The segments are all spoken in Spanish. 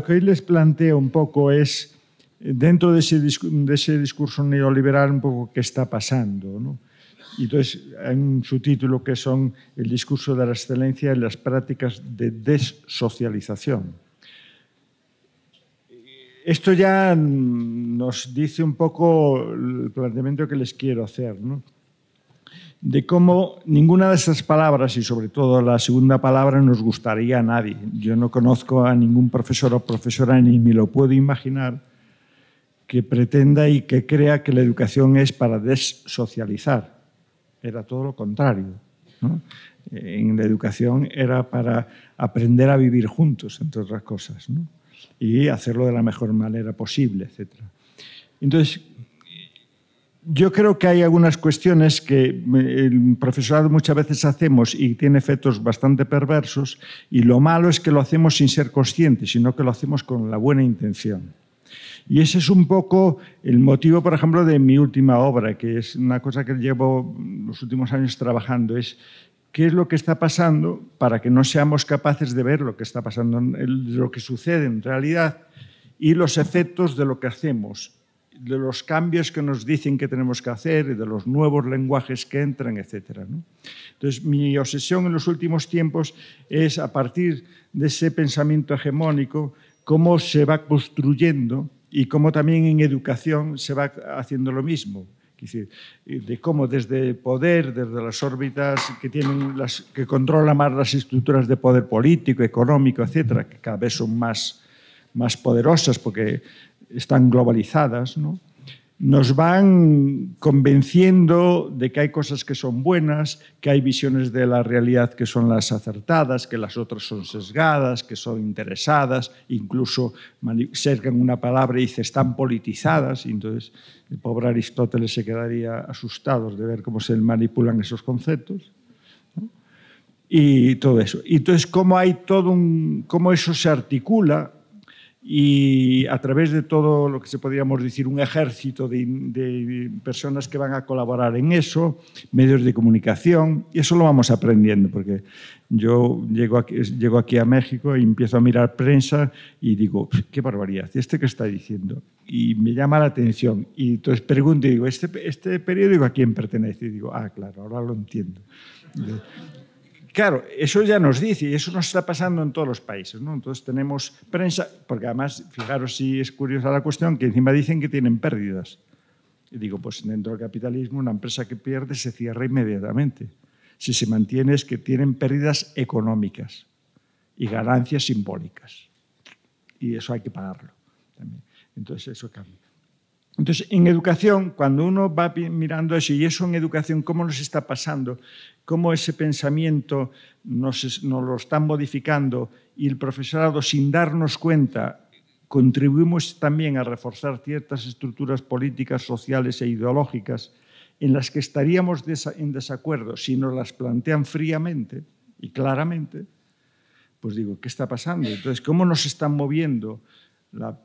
lo que hoy les planteo un poco es, eh, dentro de ese, discurso neoliberal, un poco qué está pasando. ¿no? Y entonces en su título que son el discurso de la excelencia y las prácticas de desocialización. Esto ya nos dice un poco el planteamiento que les quiero hacer. ¿no? de cómo ninguna de esas palabras, y sobre todo la segunda palabra, nos gustaría a nadie. Yo no conozco a ningún profesor o profesora, ni me lo puedo imaginar, que pretenda y que crea que la educación es para dessocializar. Era todo lo contrario. En la educación era para aprender a vivir juntos, entre otras cosas, y hacerlo de la mejor manera posible, etc. Entonces, yo creo que hay algunas cuestiones que eh, el profesorado muchas veces hacemos y tiene efectos bastante perversos y lo malo es que lo hacemos sin ser conscientes, sino que lo hacemos con la buena intención. Y ese es un poco el motivo, por ejemplo, de mi última obra, que es una cosa que llevo los últimos años trabajando, es qué es lo que está pasando para que no seamos capaces de ver lo que está pasando, lo que sucede en realidad y los efectos de lo que hacemos de los cambios que nos dicen que tenemos que hacer y de los nuevos lenguajes que entran, etc. Entonces, mi obsesión en los últimos tiempos es, a partir de ese pensamiento hegemónico, cómo se va construyendo y cómo también en educación se va haciendo lo mismo. Es decir, de cómo desde poder, desde las órbitas que, tienen las, que controlan más las estructuras de poder político, económico, etcétera, que cada vez son más, más poderosas porque están globalizadas, nos van convenciendo de que hay cosas que son buenas, que hay visiones de la realidad que son las acertadas, que las otras son sesgadas, que son interesadas, incluso cercan una palabra y dice están politizadas, y entonces el pobre Aristóteles se quedaría asustado de ver cómo se manipulan esos conceptos. Y todo eso. Y entonces, cómo hay todo un. cómo eso se articula y a través de todo lo que se podríamos decir un ejército de, personas que van a colaborar en eso, medios de comunicación, y eso lo vamos aprendiendo, porque yo llego aquí, llego aquí a México y empiezo a mirar prensa y digo, qué barbaridad, ¿este qué está diciendo? Y me llama la atención, y entonces pregunto, y digo, ¿este, este periódico a quién pertenece? Y digo, ah, claro, ahora lo entiendo. Claro, eso ya nos dice, y eso nos está pasando en todos los países. ¿no? Entonces tenemos prensa, porque además, fijaros si es curiosa la cuestión, que encima dicen que tienen pérdidas. Y digo, pues dentro del capitalismo una empresa que pierde se cierra inmediatamente. Si se mantiene es que tienen pérdidas económicas y ganancias simbólicas. Y eso hay que pagarlo también. Entonces eso cambia. Entonces, en educación, cuando uno va mirando eso, y eso en educación, ¿cómo nos está pasando? ¿Cómo ese pensamiento nos, lo están modificando y el profesorado, sin darnos cuenta, contribuimos también a reforzar ciertas estructuras políticas, sociales e ideológicas en las que estaríamos en desacuerdo si nos las plantean fríamente y claramente? Pues digo, ¿qué está pasando? Entonces, ¿cómo nos están moviendo? la,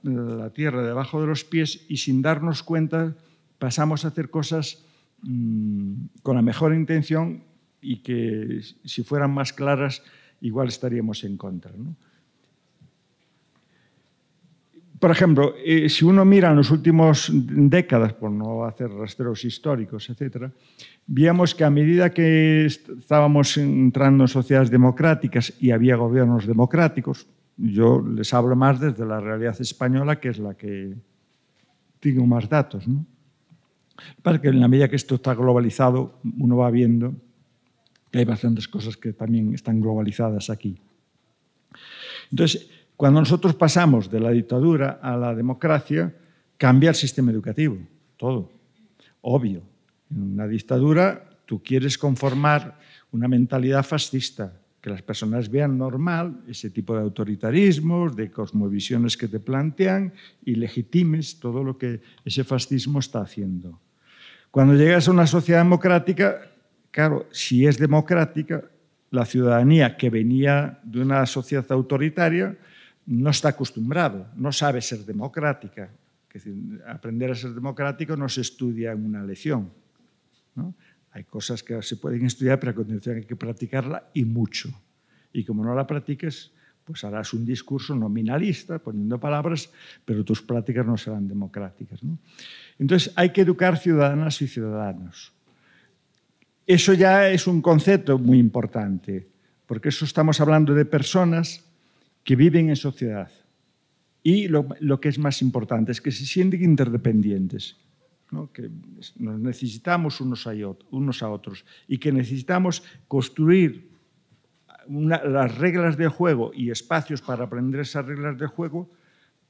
tierra debajo de los pies y sin darnos cuenta pasamos a hacer cosas mm, con la mejor intención y que si fueran más claras igual estaríamos en contra. Por ejemplo, eh, si uno mira en las últimas décadas, por no hacer rastreos históricos, etc., víamos que a medida que estábamos entrando en sociedades democráticas y había gobiernos democráticos, yo les hablo más desde la realidad española, que es la que tengo más datos. ¿no? Para que en la medida que esto está globalizado, uno va viendo que hay bastantes cosas que también están globalizadas aquí. Entonces, cuando nosotros pasamos de la dictadura a la democracia, cambia el sistema educativo, todo, obvio. En una dictadura tú quieres conformar una mentalidad fascista, que las personas vean normal ese tipo de autoritarismos, de cosmovisiones que te plantean y legitimes todo lo que ese fascismo está haciendo. Cuando llegas a una sociedad democrática, claro, si es democrática, la ciudadanía que venía de una sociedad autoritaria no está acostumbrado, no sabe ser democrática. aprender a ser democrático no se estudia en una lección. Hay cosas que se pueden estudiar, pero a continuación hay que practicarla y mucho. Y como no la practiques, pues harás un discurso nominalista, poniendo palabras, pero tus prácticas no serán democráticas. Entonces, hay que educar ciudadanas y ciudadanos. Eso ya es un concepto muy importante, porque eso estamos hablando de personas que viven en sociedad. Y lo, lo que es más importante es que se sienten interdependientes que nos necesitamos unos a, otros y que necesitamos construir las reglas de juego y espacios para aprender esas reglas de juego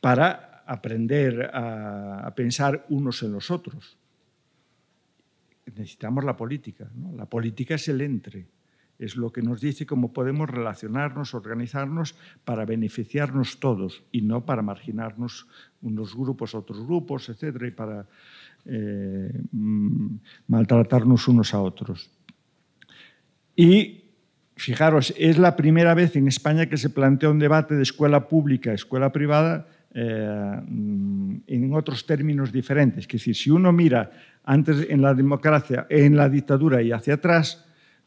para aprender a, pensar unos en los otros. Necesitamos la política. La política es el entre, es lo que nos dice cómo podemos relacionarnos, organizarnos para beneficiarnos todos y no para marginarnos unos grupos, otros grupos, etcétera, y para eh, mm, maltratarnos unos a otros. Y fijaros, es la primera vez en España que se plantea un debate de escuela pública, escuela privada, eh, mm, en otros términos diferentes. Es decir, si uno mira antes en la democracia, en la dictadura y hacia atrás,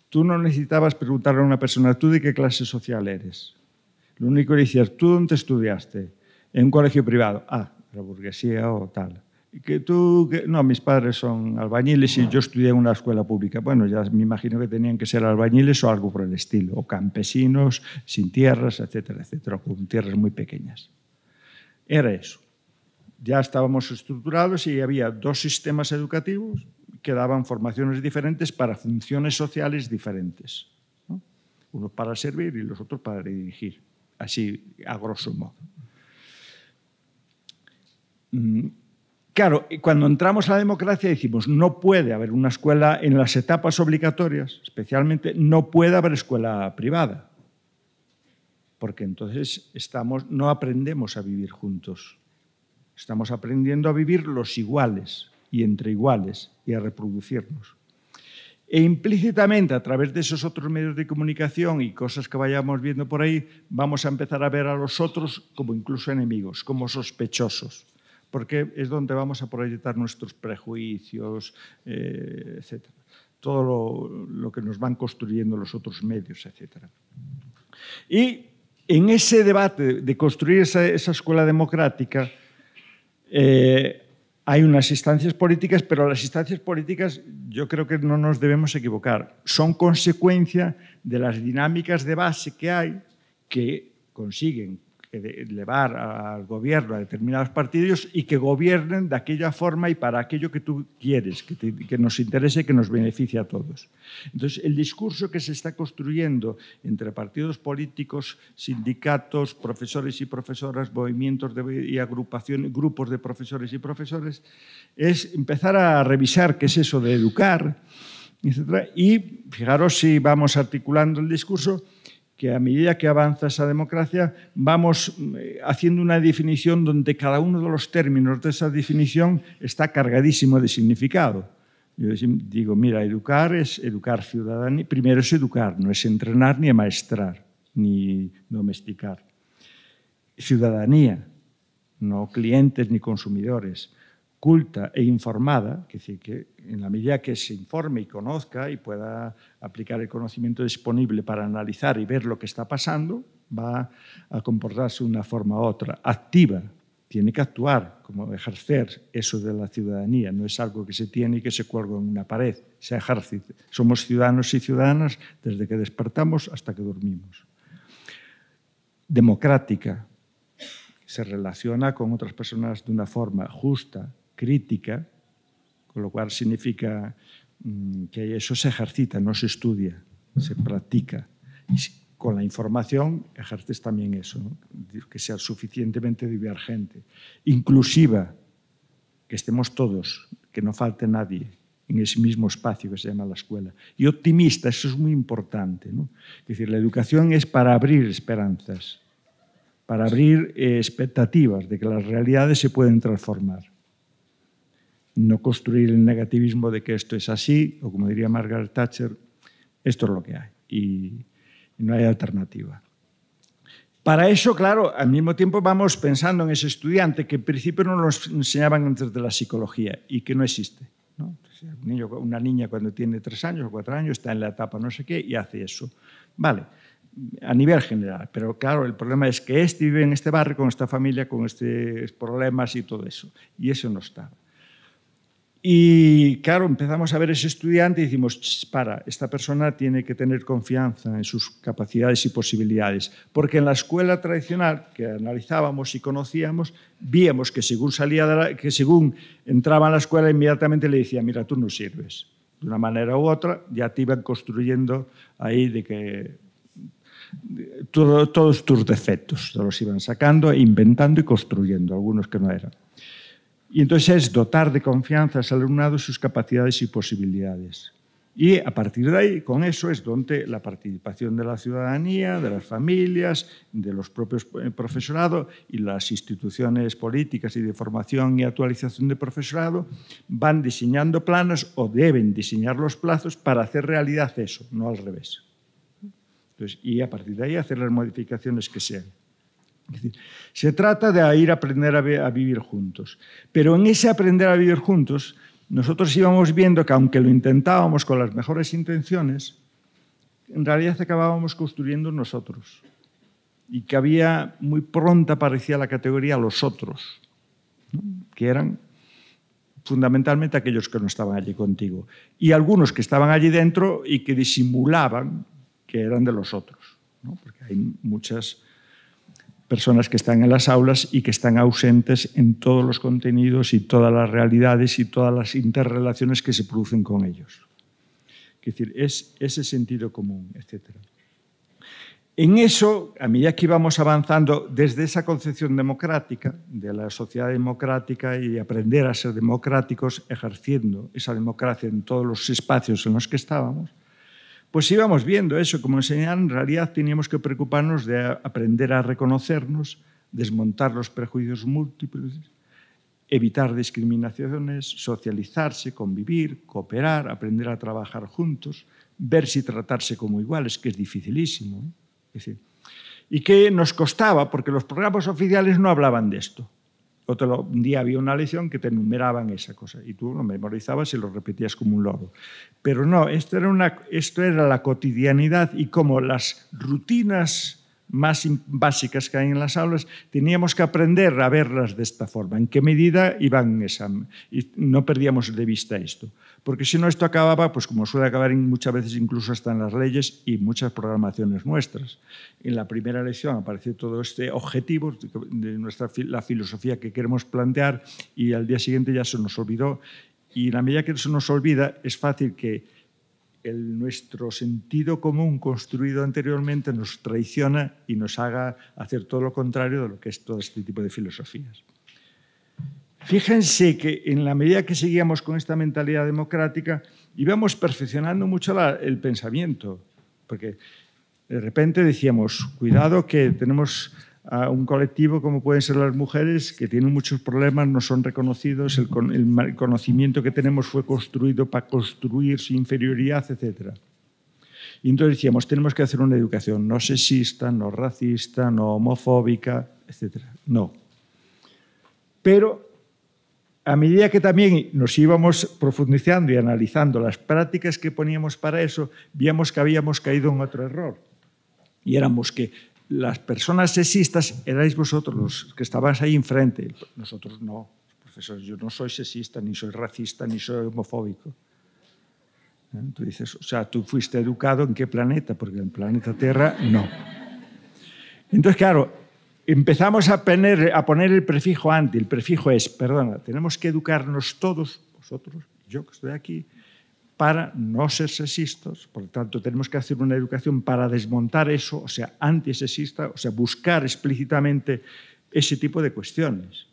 tú no necesitabas preguntarle a una persona, ¿tú de qué clase social eres? Lo único que decías, ¿tú dónde estudiaste? En un colegio privado. Ah, la burguesía o tal que tú, no, mis padres son albañiles y yo estudié en una escuela pública. Bueno, ya me imagino que tenían que ser albañiles o algo por el estilo, o campesinos sin tierras, etcétera, etcétera, con tierras muy pequeñas. Era eso. Ya estábamos estructurados y había dos sistemas educativos que daban formaciones diferentes para funciones sociales diferentes. Uno para servir y los otros para dirigir, así a grosso modo. Mm, Claro, cuando entramos a la democracia decimos, no puede haber una escuela en las etapas obligatorias, especialmente, no puede haber escuela privada, porque entonces no aprendemos a vivir juntos, estamos aprendiendo a vivir los iguales y entre iguales y a reproducirnos. E implícitamente, a través de esos otros medios de comunicación y cosas que vayamos viendo por ahí, vamos a empezar a ver a los otros como incluso enemigos, como sospechosos porque es donde vamos a proyectar nuestros prejuicios, eh, etcétera. Todo lo, que nos van construyendo los otros medios, etc. Y en ese debate de construir esa, escuela democrática, eh, hay unas instancias políticas, pero las instancias políticas yo creo que no nos debemos equivocar. Son consecuencia de las dinámicas de base que hay que consiguen eh, elevar al gobierno a determinados partidos y que gobiernen de aquella forma y para aquello que tú quieres, que, nos interese, que nos beneficie a todos. Entonces, el discurso que se está construyendo entre partidos políticos, sindicatos, profesores y profesoras, movimientos y agrupación, grupos de profesores y profesores, es empezar a revisar qué es eso de educar, etc. Y fijaros si vamos articulando el discurso que a medida que avanza esa democracia vamos mm, haciendo una definición donde cada uno de los términos de esa definición está cargadísimo de significado. Yo digo, mira, educar es educar ciudadanía, primero es educar, no es entrenar ni amaestrar, ni domesticar. Ciudadanía, no clientes ni consumidores culta e informada, es decir, que en la medida que se informe y conozca y pueda aplicar el conocimiento disponible para analizar y ver lo que está pasando, va a comportarse de una forma u otra. Activa, tiene que actuar, como ejercer eso de la ciudadanía, no es algo que se tiene y que se cuelga en una pared, se ejerce. Somos ciudadanos y ciudadanas desde que despertamos hasta que dormimos. Democrática, se relaciona con otras personas de una forma justa, crítica, con lo cual significa mm, que eso se ejercita, no se estudia, se practica. con la información ejerces también eso, que sea suficientemente divergente, inclusiva, que estemos todos, que no falte nadie en ese mismo espacio que se llama la escuela. Y optimista, eso es muy importante. Es decir, la educación es para abrir esperanzas, para abrir eh, expectativas de que las realidades se pueden transformar no construir el negativismo de que esto es así, o como diría Margaret Thatcher, esto es lo que hay y no hay alternativa. Para eso, claro, al mismo tiempo vamos pensando en ese estudiante que en principio no nos enseñaban antes de la psicología y que no existe. una niña cuando tiene tres años o cuatro años está en la etapa no sé qué y hace eso. Vale, a nivel general, pero claro, el problema es que este vive en este barrio, con esta familia, con estos problemas y todo eso. Y eso no está. Y claro, empezamos a ver ese estudiante y decimos, para, esta persona tiene que tener confianza en sus capacidades y posibilidades, porque en la escuela tradicional que analizábamos y conocíamos, víamos que según, que según entraba en la escuela inmediatamente le decía, mira, tú no sirves. De una manera u otra ya te iban construyendo ahí de que todos tus defectos, te los iban sacando, inventando y construyendo, algunos que no eran. Y entonces es dotar de confianza al alumnado sus capacidades y posibilidades. Y a partir de ahí, con eso es donde la participación de la ciudadanía, de las familias, de los propios eh, profesorados y las instituciones políticas y de formación y actualización de profesorado van diseñando planos o deben diseñar los plazos para hacer realidad eso, no al revés. y a partir de ahí hacer las modificaciones que sean se trata de ir a aprender a, vivir juntos. Pero en ese aprender a vivir juntos, nosotros íbamos viendo que aunque lo intentábamos con las mejores intenciones, en realidad acabábamos construyendo nosotros. Y que había, muy pronta aparecía la categoría los otros, que eran fundamentalmente aquellos que no estaban allí contigo. Y algunos que estaban allí dentro y que disimulaban que eran de los otros. Porque hay muchas personas que están en las aulas y que están ausentes en todos los contenidos y todas las realidades y todas las interrelaciones que se producen con ellos. Es decir, es ese sentido común, etc. En eso, a medida que íbamos avanzando desde esa concepción democrática, de la sociedad democrática y aprender a ser democráticos, ejerciendo esa democracia en todos los espacios en los que estábamos, pues íbamos viendo eso, como enseñar, en realidad teníamos que preocuparnos de aprender a reconocernos, desmontar los prejuicios múltiples, evitar discriminaciones, socializarse, convivir, cooperar, aprender a trabajar juntos, ver si tratarse como iguales, que es dificilísimo. ¿eh? y que nos costaba, porque los programas oficiales no hablaban de esto. Otro día había una lección que te enumeraban esa cosa y tú lo memorizabas y lo repetías como un lobo. Pero no, esto era, una, esto era la cotidianidad y como las rutinas más básicas que hay en las aulas, teníamos que aprender a verlas de esta forma, en qué medida iban en Y no perdíamos de vista esto, porque si no esto acababa, pues como suele acabar muchas veces incluso hasta en las leyes y muchas programaciones nuestras. En la primera lección apareció todo este objetivo de la filosofía que queremos plantear y al día siguiente ya se nos olvidó. Y en la medida que se nos olvida, es fácil que el, nuestro sentido común construido anteriormente nos traiciona y nos haga hacer todo lo contrario de lo que es todo este tipo de filosofías. Fíjense que en la medida que seguíamos con esta mentalidad democrática, íbamos perfeccionando mucho el pensamiento, porque de repente decíamos, cuidado que tenemos a un colectivo como pueden ser las mujeres, que tienen muchos problemas, no son reconocidos, el, conocimiento que tenemos fue construido para construir su inferioridad, etc. Y entonces decíamos, tenemos que hacer una educación no sexista, no racista, no homofóbica, etc. No. Pero a medida que también nos íbamos profundizando y analizando las prácticas que poníamos para eso, víamos que habíamos caído en otro error. Y éramos que las personas sexistas erais vosotros los que estabais ahí enfrente. Nosotros no, profesor, yo no soy sexista, ni soy racista, ni soy homofóbico. ¿Eh? Tú dices, o sea, tú fuiste educado en qué planeta, porque en el planeta Tierra no. Entonces, claro, empezamos a poner, a poner el prefijo anti, el prefijo es, perdona, tenemos que educarnos todos, vosotros, yo que estoy aquí, para no ser sexistas, por lo tanto tenemos que hacer una educación para desmontar eso, o sea, antisexista, o sea, buscar explícitamente ese tipo de cuestiones.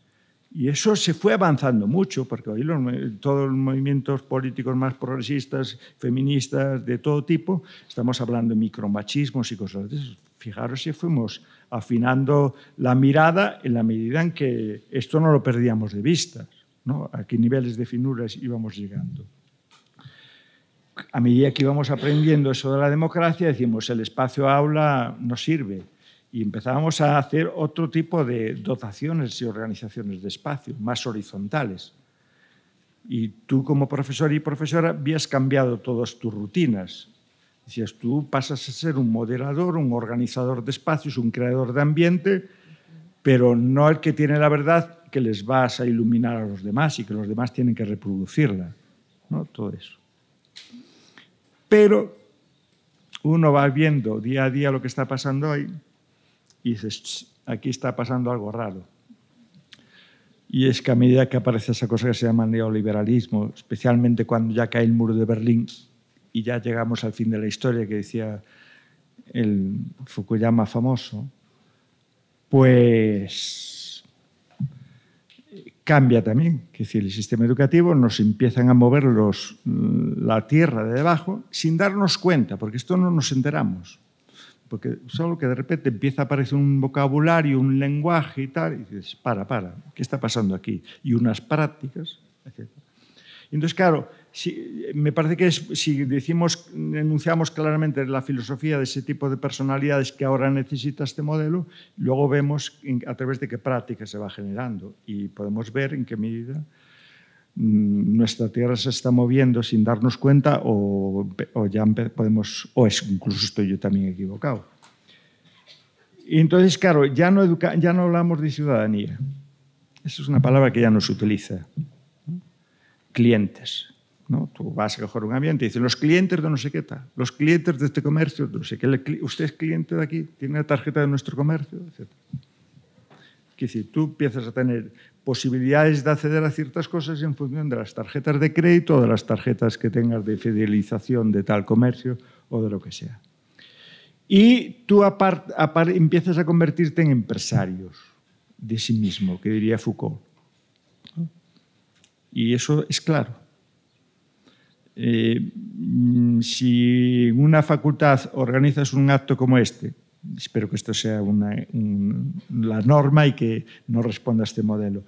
Y eso se fue avanzando mucho, porque hoy en todos los movimientos políticos más progresistas, feministas, de todo tipo, estamos hablando de micromachismos y cosas de eso. Fijaros si fuimos afinando la mirada en la medida en que esto no lo perdíamos de vista, ¿no? a qué niveles de finuras íbamos llegando a medida que íbamos aprendiendo eso de la democracia, decimos, el espacio aula no sirve. Y empezábamos a hacer otro tipo de dotaciones y organizaciones de espacio, más horizontales. Y tú como profesor y profesora habías cambiado todas tus rutinas. Decías, tú pasas a ser un moderador, un organizador de espacios, un creador de ambiente, pero no el que tiene la verdad que les vas a iluminar a los demás y que los demás tienen que reproducirla. ¿no? Todo eso. Pero uno va viendo día a día lo que está pasando hoy y dices, aquí está pasando algo raro. Y es que a medida que aparece esa cosa que se llama neoliberalismo, especialmente cuando ya cae el muro de Berlín y ya llegamos al fin de la historia que decía el Fukuyama famoso, pues cambia también, que si el sistema educativo nos empiezan a mover mm, la tierra de debajo sin darnos cuenta, porque esto no nos enteramos. Porque solo que de repente empieza a aparecer un vocabulario, un lenguaje y tal, y dices, para, para, ¿qué está pasando aquí? Y unas prácticas, etc. Entonces, claro, me parece que si decimos, enunciamos claramente la filosofía de ese tipo de personalidades que ahora necesita este modelo, luego vemos a través de qué práctica se va generando y podemos ver en qué medida mm, nuestra tierra se está moviendo sin darnos cuenta o, ya podemos, o es, incluso estoy yo también equivocado. Y entonces, claro, ya no, ya no hablamos de ciudadanía. Esa es una palabra que ya no se utiliza. Clientes Tú vas a coger un ambiente y dicen los clientes de no sé qué tal, los clientes de este comercio, no sé qué, usted es cliente de aquí, tiene la tarjeta de nuestro comercio, etc. Que tú empiezas a tener posibilidades de acceder a ciertas cosas en función de las tarjetas de crédito o de las tarjetas que tengas de fidelización de tal comercio o de lo que sea. Y tú empiezas a convertirte en empresarios de sí mismo, que diría Foucault. Y eso es claro. Eh, mm, si en una facultad organizas un acto como este, espero que esto sea una, la norma y que no responda a este modelo,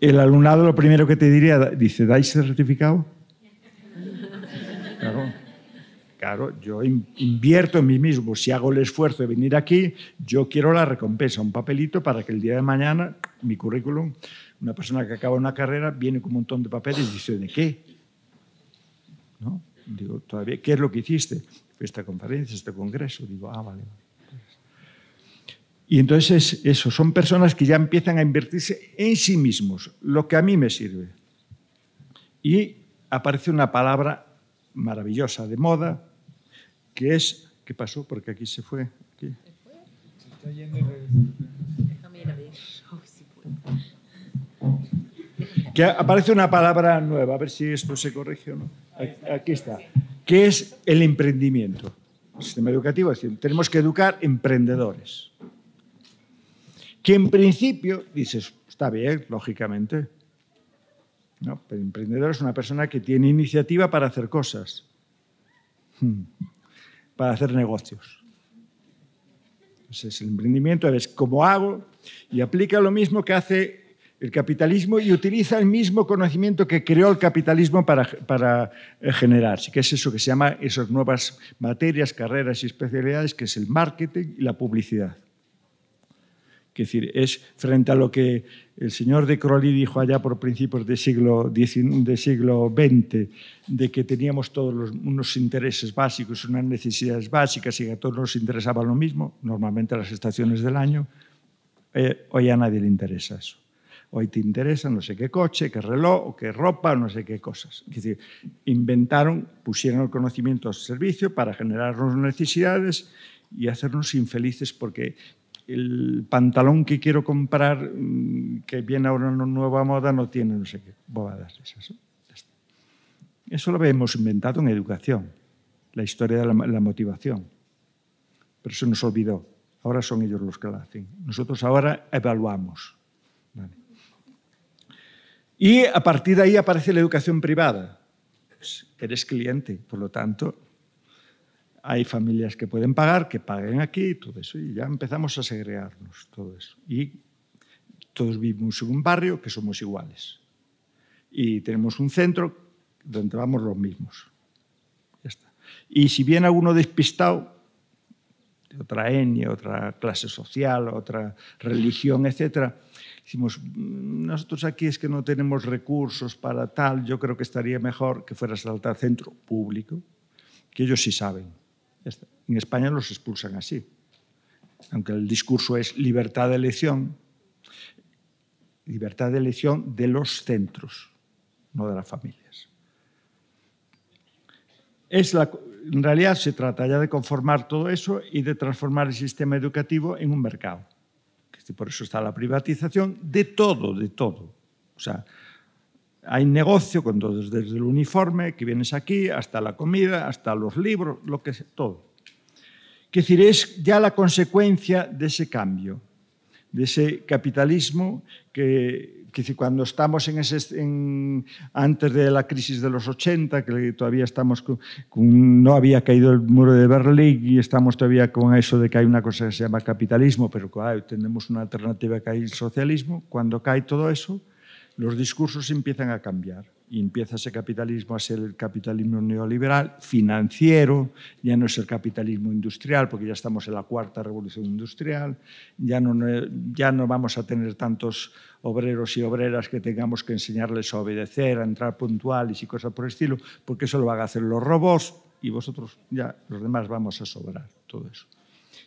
el alumnado lo primero que te diría, dice, ¿dais el certificado? Claro. Claro, yo invierto en mí mismo. Si hago el esfuerzo de venir aquí, yo quiero la recompensa, un papelito para que el día de mañana mi currículum, una persona que acaba una carrera, viene con un montón de papeles y dice, ¿de qué? ¿no? Digo, todavía, ¿qué es lo que hiciste? Esta conferencia, este congreso. Digo, ah, vale. Y entonces eso, son personas que ya empiezan a invertirse en sí mismos, lo que a mí me sirve. Y aparece una palabra maravillosa de moda, que es, ¿qué pasó? Porque aquí se fue. Aquí. Que aparece una palabra nueva, a ver si esto se corrige o no. Aquí está. ¿Qué es el emprendimiento? El sistema educativo, es decir, tenemos que educar emprendedores. Que en principio, dices, está bien, lógicamente. Pero el emprendedor es una persona que tiene iniciativa para hacer cosas, hmm. para hacer negocios. Es el emprendimiento es cómo hago y aplica lo mismo que hace el capitalismo y utiliza el mismo conocimiento que creó el capitalismo para, para eh, ¿sí? que es eso que se llama esas nuevas materias, carreras y especialidades, que es el marketing y la publicidad. Es decir, es frente a lo que el señor de Crowley dijo allá por principios del siglo, siglo XX, de que teníamos todos unos intereses básicos, unas necesidades básicas y que a todos nos interesaba lo mismo, normalmente a las estaciones del año, eh, hoy a nadie le interesa eso hoy te interesa no sé qué coche, qué reloj, qué ropa, no sé qué cosas. Es decir, inventaron, pusieron el conocimiento al servicio para generarnos necesidades y hacernos infelices porque el pantalón que quiero comprar, mm, que viene ahora en una nueva moda, no tiene no sé qué bobadas Eso lo hemos inventado en educación, la historia de la, motivación. Pero se nos olvidó. Ahora son ellos los que la hacen. Nosotros ahora evaluamos. Y a partir de ahí aparece la educación privada. Pues, eres cliente, por lo tanto, hay familias que pueden pagar, que paguen aquí, y todo eso, y ya empezamos a segregarnos, todo eso. Y todos vivimos en un barrio que somos iguales. Y tenemos un centro donde vamos los mismos. Y si viene alguno despistado, de otra etnia, otra clase social, otra religión, etc., Decimos, mm, nosotros aquí es que no tenemos recursos para tal, yo creo que estaría mejor que fueras al centro público, que ellos sí saben. En España los expulsan así. Aunque el discurso es libertad de elección, libertad de elección de los centros, no de las familias. en realidad se trata ya de conformar todo eso y de transformar el sistema educativo en un mercado y por eso está la privatización, de todo, de todo. O sea, hay negocio con todo desde el uniforme que vienes aquí, hasta la comida, hasta los libros, lo que todo. que decir, es ya la consecuencia de ese cambio de ese capitalismo que, cuando estamos en ese, antes de la crisis de los 80, que todavía estamos no había caído el muro de Berlín y estamos todavía con eso de que hay una cosa que se llama capitalismo, pero tenemos una alternativa que hay el socialismo, cuando cae todo eso, los discursos empiezan a cambiar y empieza ese capitalismo a ser el capitalismo neoliberal, financiero, ya no es el capitalismo industrial, porque ya estamos en la cuarta revolución industrial, ya no, ya no vamos a tener tantos obreros y obreras que tengamos que enseñarles a obedecer, a entrar puntuales y cosas por el estilo, porque eso lo van a hacer los robots y vosotros ya, los demás vamos a sobrar, todo eso.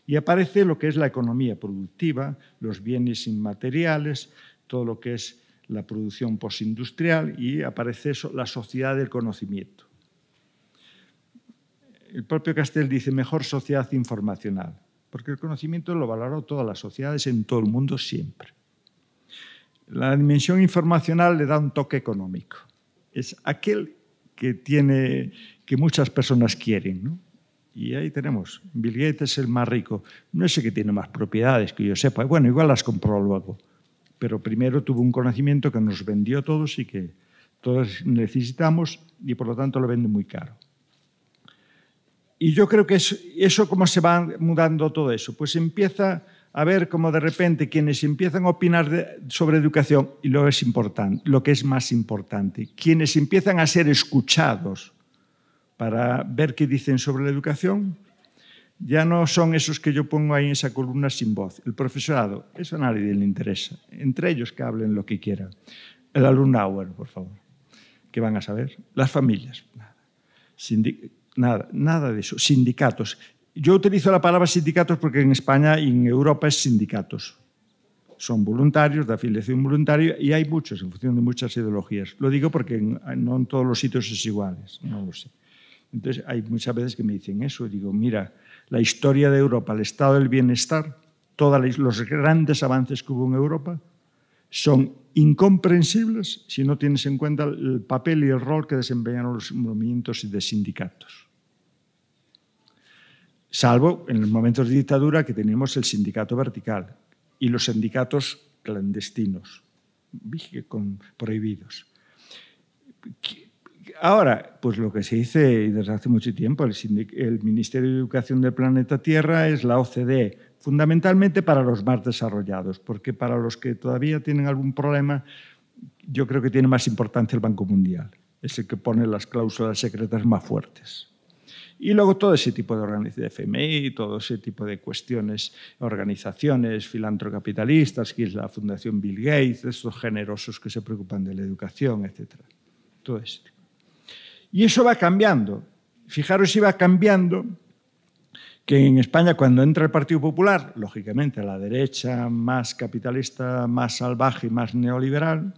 Y aparece lo que es la economía productiva, los bienes inmateriales, todo lo que es la producción postindustrial y aparece la sociedad del conocimiento. El propio Castell dice mejor sociedad informacional, porque el conocimiento lo valoró todas las sociedades en todo el mundo siempre. La dimensión informacional le da un toque económico. Es aquel que, muchas personas quieren. Y ahí tenemos, Bill Gates es el más rico. No sé qué que tiene más propiedades, que yo sepa. Bueno, igual las compró luego pero primero tuvo un conocimiento que nos vendió a todos y que todos necesitamos y por lo tanto lo vende muy caro. Y yo creo que eso, ¿cómo se va mudando todo eso? Pues empieza a ver como de repente quienes empiezan a opinar sobre educación, y lo, es importante, lo que es más importante, quienes empiezan a ser escuchados para ver qué dicen sobre la educación, ya no son esos que yo pongo ahí en esa columna sin voz. El profesorado, eso a nadie le interesa. Entre ellos que hablen lo que quieran. El alumna, bueno, por favor. ¿Qué van a saber? Las familias, nada. nada, nada de eso. Sindicatos. Yo utilizo la palabra sindicatos porque en España y en Europa es sindicatos. Son voluntarios, de afiliación voluntaria, y hay muchos, en función de muchas ideologías. Lo digo porque no en todos los sitios es igual, no lo sé. Entonces, hay muchas veces que me dicen eso, digo, mira, la historia de Europa, el estado del bienestar, todos los grandes avances que hubo en Europa, son incomprensibles si no tienes en cuenta el papel y el rol que desempeñaron los movimientos de sindicatos. Salvo en los momentos de dictadura que teníamos el sindicato vertical y los sindicatos clandestinos, prohibidos. Ahora, pues lo que se dice desde hace mucho tiempo, el, Ministerio de Educación del Planeta Tierra es la OCDE, fundamentalmente para los más desarrollados, porque para los que todavía tienen algún problema, yo creo que tiene más importancia el Banco Mundial, es el que pone las cláusulas secretas más fuertes. Y luego todo ese tipo de organizaciones, FMI, todo ese tipo de cuestiones, organizaciones filantrocapitalistas, que es la Fundación Bill Gates, estos generosos que se preocupan de la educación, etc. Todo y eso va cambiando. Fijaros si va cambiando que en España cuando entra el Partido Popular, lógicamente a la derecha más capitalista, más salvaje, y más neoliberal,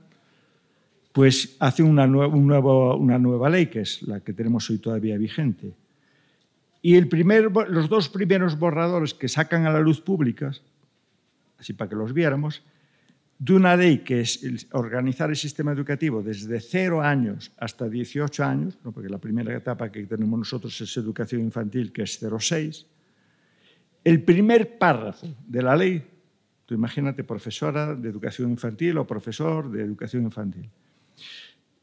pues hace una, una nueva ley, que es la que tenemos hoy todavía vigente. Y el los dos primeros borradores que sacan a la luz públicas, así para que los viéramos, de una ley que es organizar el sistema educativo desde 0 años hasta 18 años, porque la primera etapa que tenemos nosotros es educación infantil, que es 0,6, el primer párrafo de la ley, tú imagínate profesora de educación infantil o profesor de educación infantil,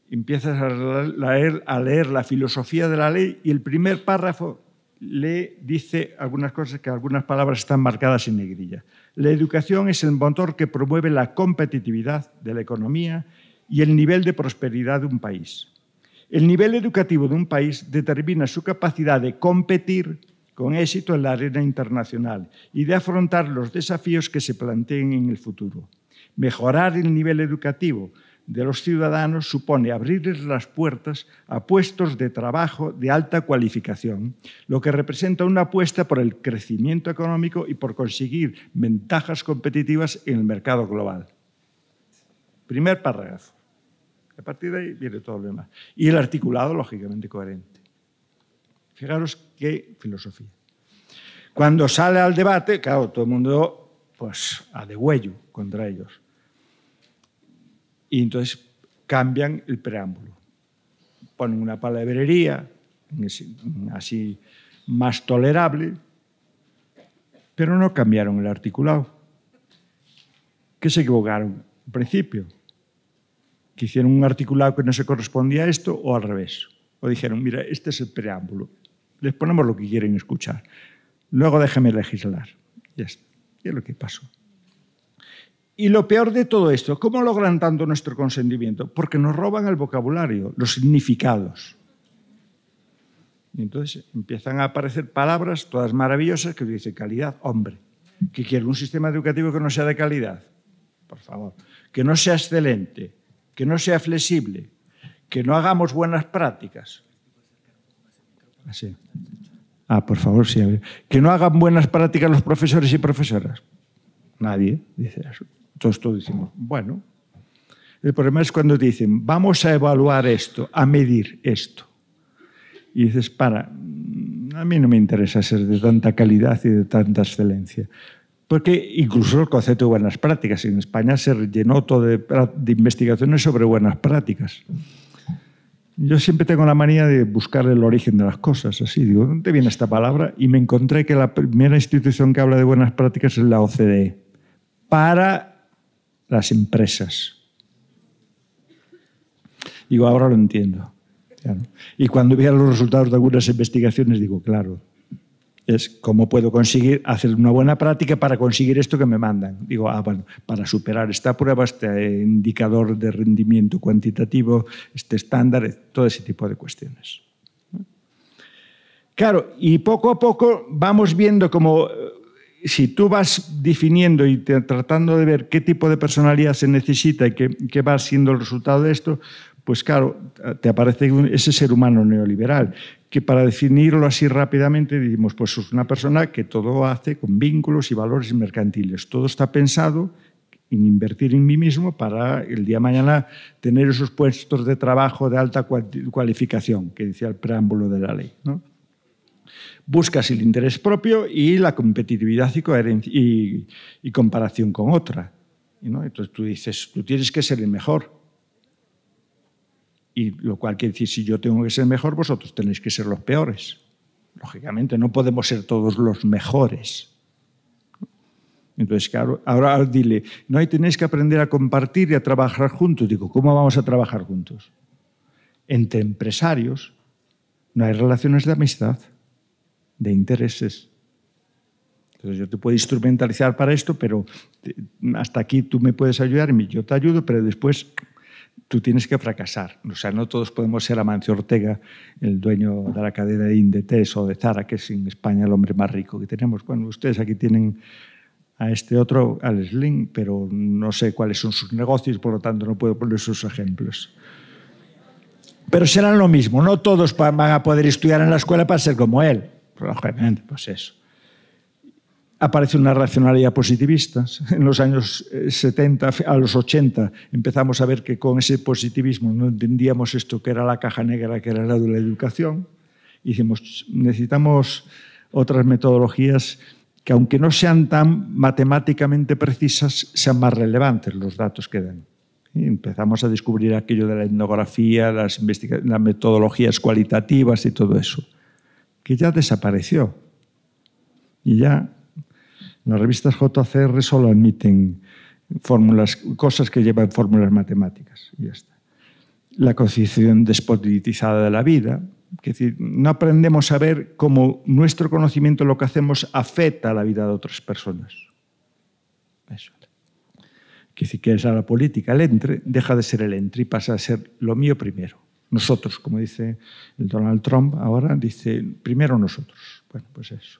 empiezas a leer, a leer la filosofía de la ley y el primer párrafo le dice algunas cosas que algunas palabras están marcadas en negrilla. La educación es el motor que promueve la competitividad de la economía y el nivel de prosperidad de un país. El nivel educativo de un país determina su capacidad de competir con éxito en la arena internacional y de afrontar los desafíos que se planteen en el futuro. Mejorar el nivel educativo de los ciudadanos supone abrirles las puertas a puestos de trabajo de alta cualificación, lo que representa una apuesta por el crecimiento económico y por conseguir ventajas competitivas en el mercado global. Primer párrafo. A partir de ahí viene todo lo demás. Y el articulado, lógicamente, coherente. Fijaros qué filosofía. Cuando sale al debate, claro, todo el mundo pues, a degüello contra ellos. Y entonces cambian el preámbulo. Ponen una palabrería así más tolerable, pero no cambiaron el articulado. Que se equivocaron al principio. Que hicieron un articulado que no se correspondía a esto o al revés. O dijeron, mira, este es el preámbulo. Les ponemos lo que quieren escuchar. Luego déjeme legislar. Y es lo que pasó. Y lo peor de todo esto, ¿cómo logran tanto nuestro consentimiento? Porque nos roban el vocabulario, los significados. Y entonces empiezan a aparecer palabras todas maravillosas que dicen calidad, hombre, que quiere un sistema educativo que no sea de calidad, por favor, que no sea excelente, que no sea flexible, que no hagamos buenas prácticas. Así. Ah, por favor, sí. Que no hagan buenas prácticas los profesores y profesoras. Nadie dice eso. Entonces todos decimos, bueno, el problema es cuando te dicen, vamos a evaluar esto, a medir esto. Y dices, para, mm, a mí no me interesa ser de tanta calidad y de tanta excelencia. Porque incluso el concepto de buenas prácticas, en España se rellenó todo de, de investigaciones sobre buenas prácticas. Yo siempre tengo la manía de buscar el origen de las cosas, así digo, ¿dónde viene esta palabra? Y me encontré que la primera institución que habla de buenas prácticas es la OCDE, para las empresas. Digo, ahora lo entiendo. Y cuando veo los resultados de algunas investigaciones, digo, claro, es cómo puedo conseguir hacer una buena práctica para conseguir esto que me mandan. Digo, ah, bueno, para superar esta prueba, este indicador de rendimiento cuantitativo, este estándar, todo ese tipo de cuestiones. Claro, y poco a poco vamos viendo como si tú vas definiendo y tratando de ver qué tipo de personalidad se necesita y qué, va siendo el resultado de esto, pues claro, te aparece ese ser humano neoliberal, que para definirlo así rápidamente decimos, pues es una persona que todo hace con vínculos y valores mercantiles. Todo está pensado en invertir en mí mismo para el día de mañana tener esos puestos de trabajo de alta cualificación, que decía el preámbulo de la ley. ¿no? buscas el interés propio y la competitividad y, comparación con otra. Entonces tú dices, tú tienes que ser el mejor. Y lo cual quiere decir, si yo tengo que ser mejor, vosotros tenéis que ser los peores. Lógicamente, no podemos ser todos los mejores. Entonces, claro, ahora dile, no, hay tenéis que aprender a compartir y a trabajar juntos. Digo, ¿cómo vamos a trabajar juntos? Entre empresarios no hay relaciones de amistad de intereses. Entonces yo te puedo instrumentalizar para esto, pero eh, hasta aquí tú me puedes ayudar y yo te ayudo, pero después tú tienes que fracasar. O sea, no todos podemos ser Amancio Ortega, el dueño de la cadena de Indetes o de Zara, que es en España el hombre más rico que tenemos. Bueno, ustedes aquí tienen a este otro, al Slim, pero no sé cuáles son sus negocios, por lo tanto no puedo poner sus ejemplos. Pero serán lo mismo, no todos van a poder estudiar en la escuela para ser como él. Probablemente, pues eso. Aparece una racionalidad positivista. En los años 70 eh, a los 80 empezamos a ver que con ese positivismo no entendíamos esto que era la caja negra, que era la de la educación. Y necesitamos otras metodologías que aunque no sean tan matemáticamente precisas, sean más relevantes los datos que den. Y empezamos a descubrir aquello de la etnografía, las, las metodologías cualitativas y todo eso que ya desapareció. Y ya las revistas JCR solo admiten fórmulas, cosas que llevan fórmulas matemáticas. Y ya está. La concepción despolitizada de la vida. Es decir, no aprendemos a ver cómo nuestro conocimiento, lo que hacemos, afecta a la vida de otras personas. Eso. si quieres que a la política, el entre, deja de ser el entre y pasa a ser lo mío primero nosotros, como dice el Donald Trump ahora, dice primero nosotros. Bueno, pues eso.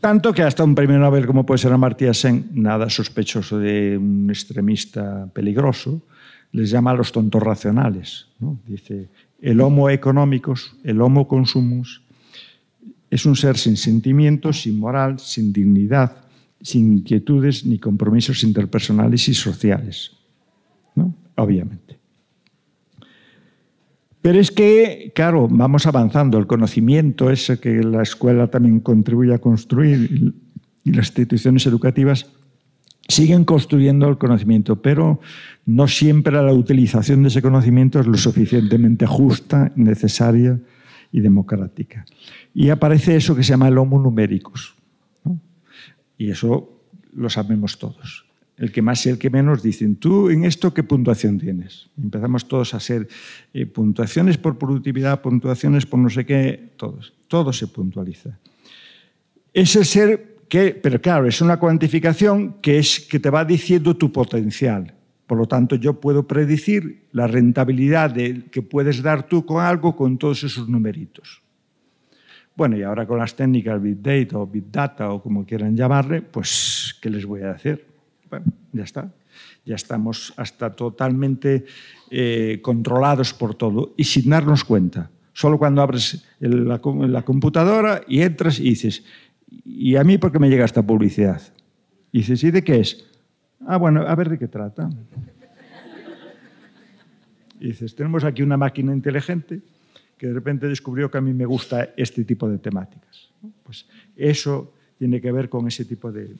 Tanto que hasta un primer Nobel como puede ser Amartya Sen, nada sospechoso de un extremista peligroso, les llama a los tontos racionales. Dice, el homo económicos, el homo consumus, es un ser sin sentimientos, sin moral, sin dignidad, sin inquietudes ni compromisos interpersonales y sociales. ¿no? Obviamente. Pero es que, claro, vamos avanzando. El conocimiento, ese que la escuela también contribuye a construir y las instituciones educativas siguen construyendo el conocimiento, pero no siempre la utilización de ese conocimiento es lo suficientemente justa, necesaria y democrática. Y aparece eso que se llama el homo numericus. Y eso lo sabemos todos el que más y el que menos dicen, tú en esto qué puntuación tienes. Empezamos todos a hacer eh, puntuaciones por productividad, puntuaciones por no sé qué, todos. Todo se puntualiza. Es el ser que, pero claro, es una cuantificación que, es, que te va diciendo tu potencial. Por lo tanto, yo puedo predecir la rentabilidad de, que puedes dar tú con algo con todos esos numeritos. Bueno, y ahora con las técnicas Big Data o Big Data o como quieran llamarle, pues, ¿qué les voy a decir? Bueno, ya está. Ya estamos hasta totalmente eh, controlados por todo y sin darnos cuenta. Solo cuando abres la, la computadora y entras y dices, ¿y a mí por qué me llega esta publicidad? Y dices, ¿y de qué es? Ah, bueno, a ver de qué trata. Y dices, tenemos aquí una máquina inteligente que de repente descubrió que a mí me gusta este tipo de temáticas. Pues eso tiene que ver con ese tipo de,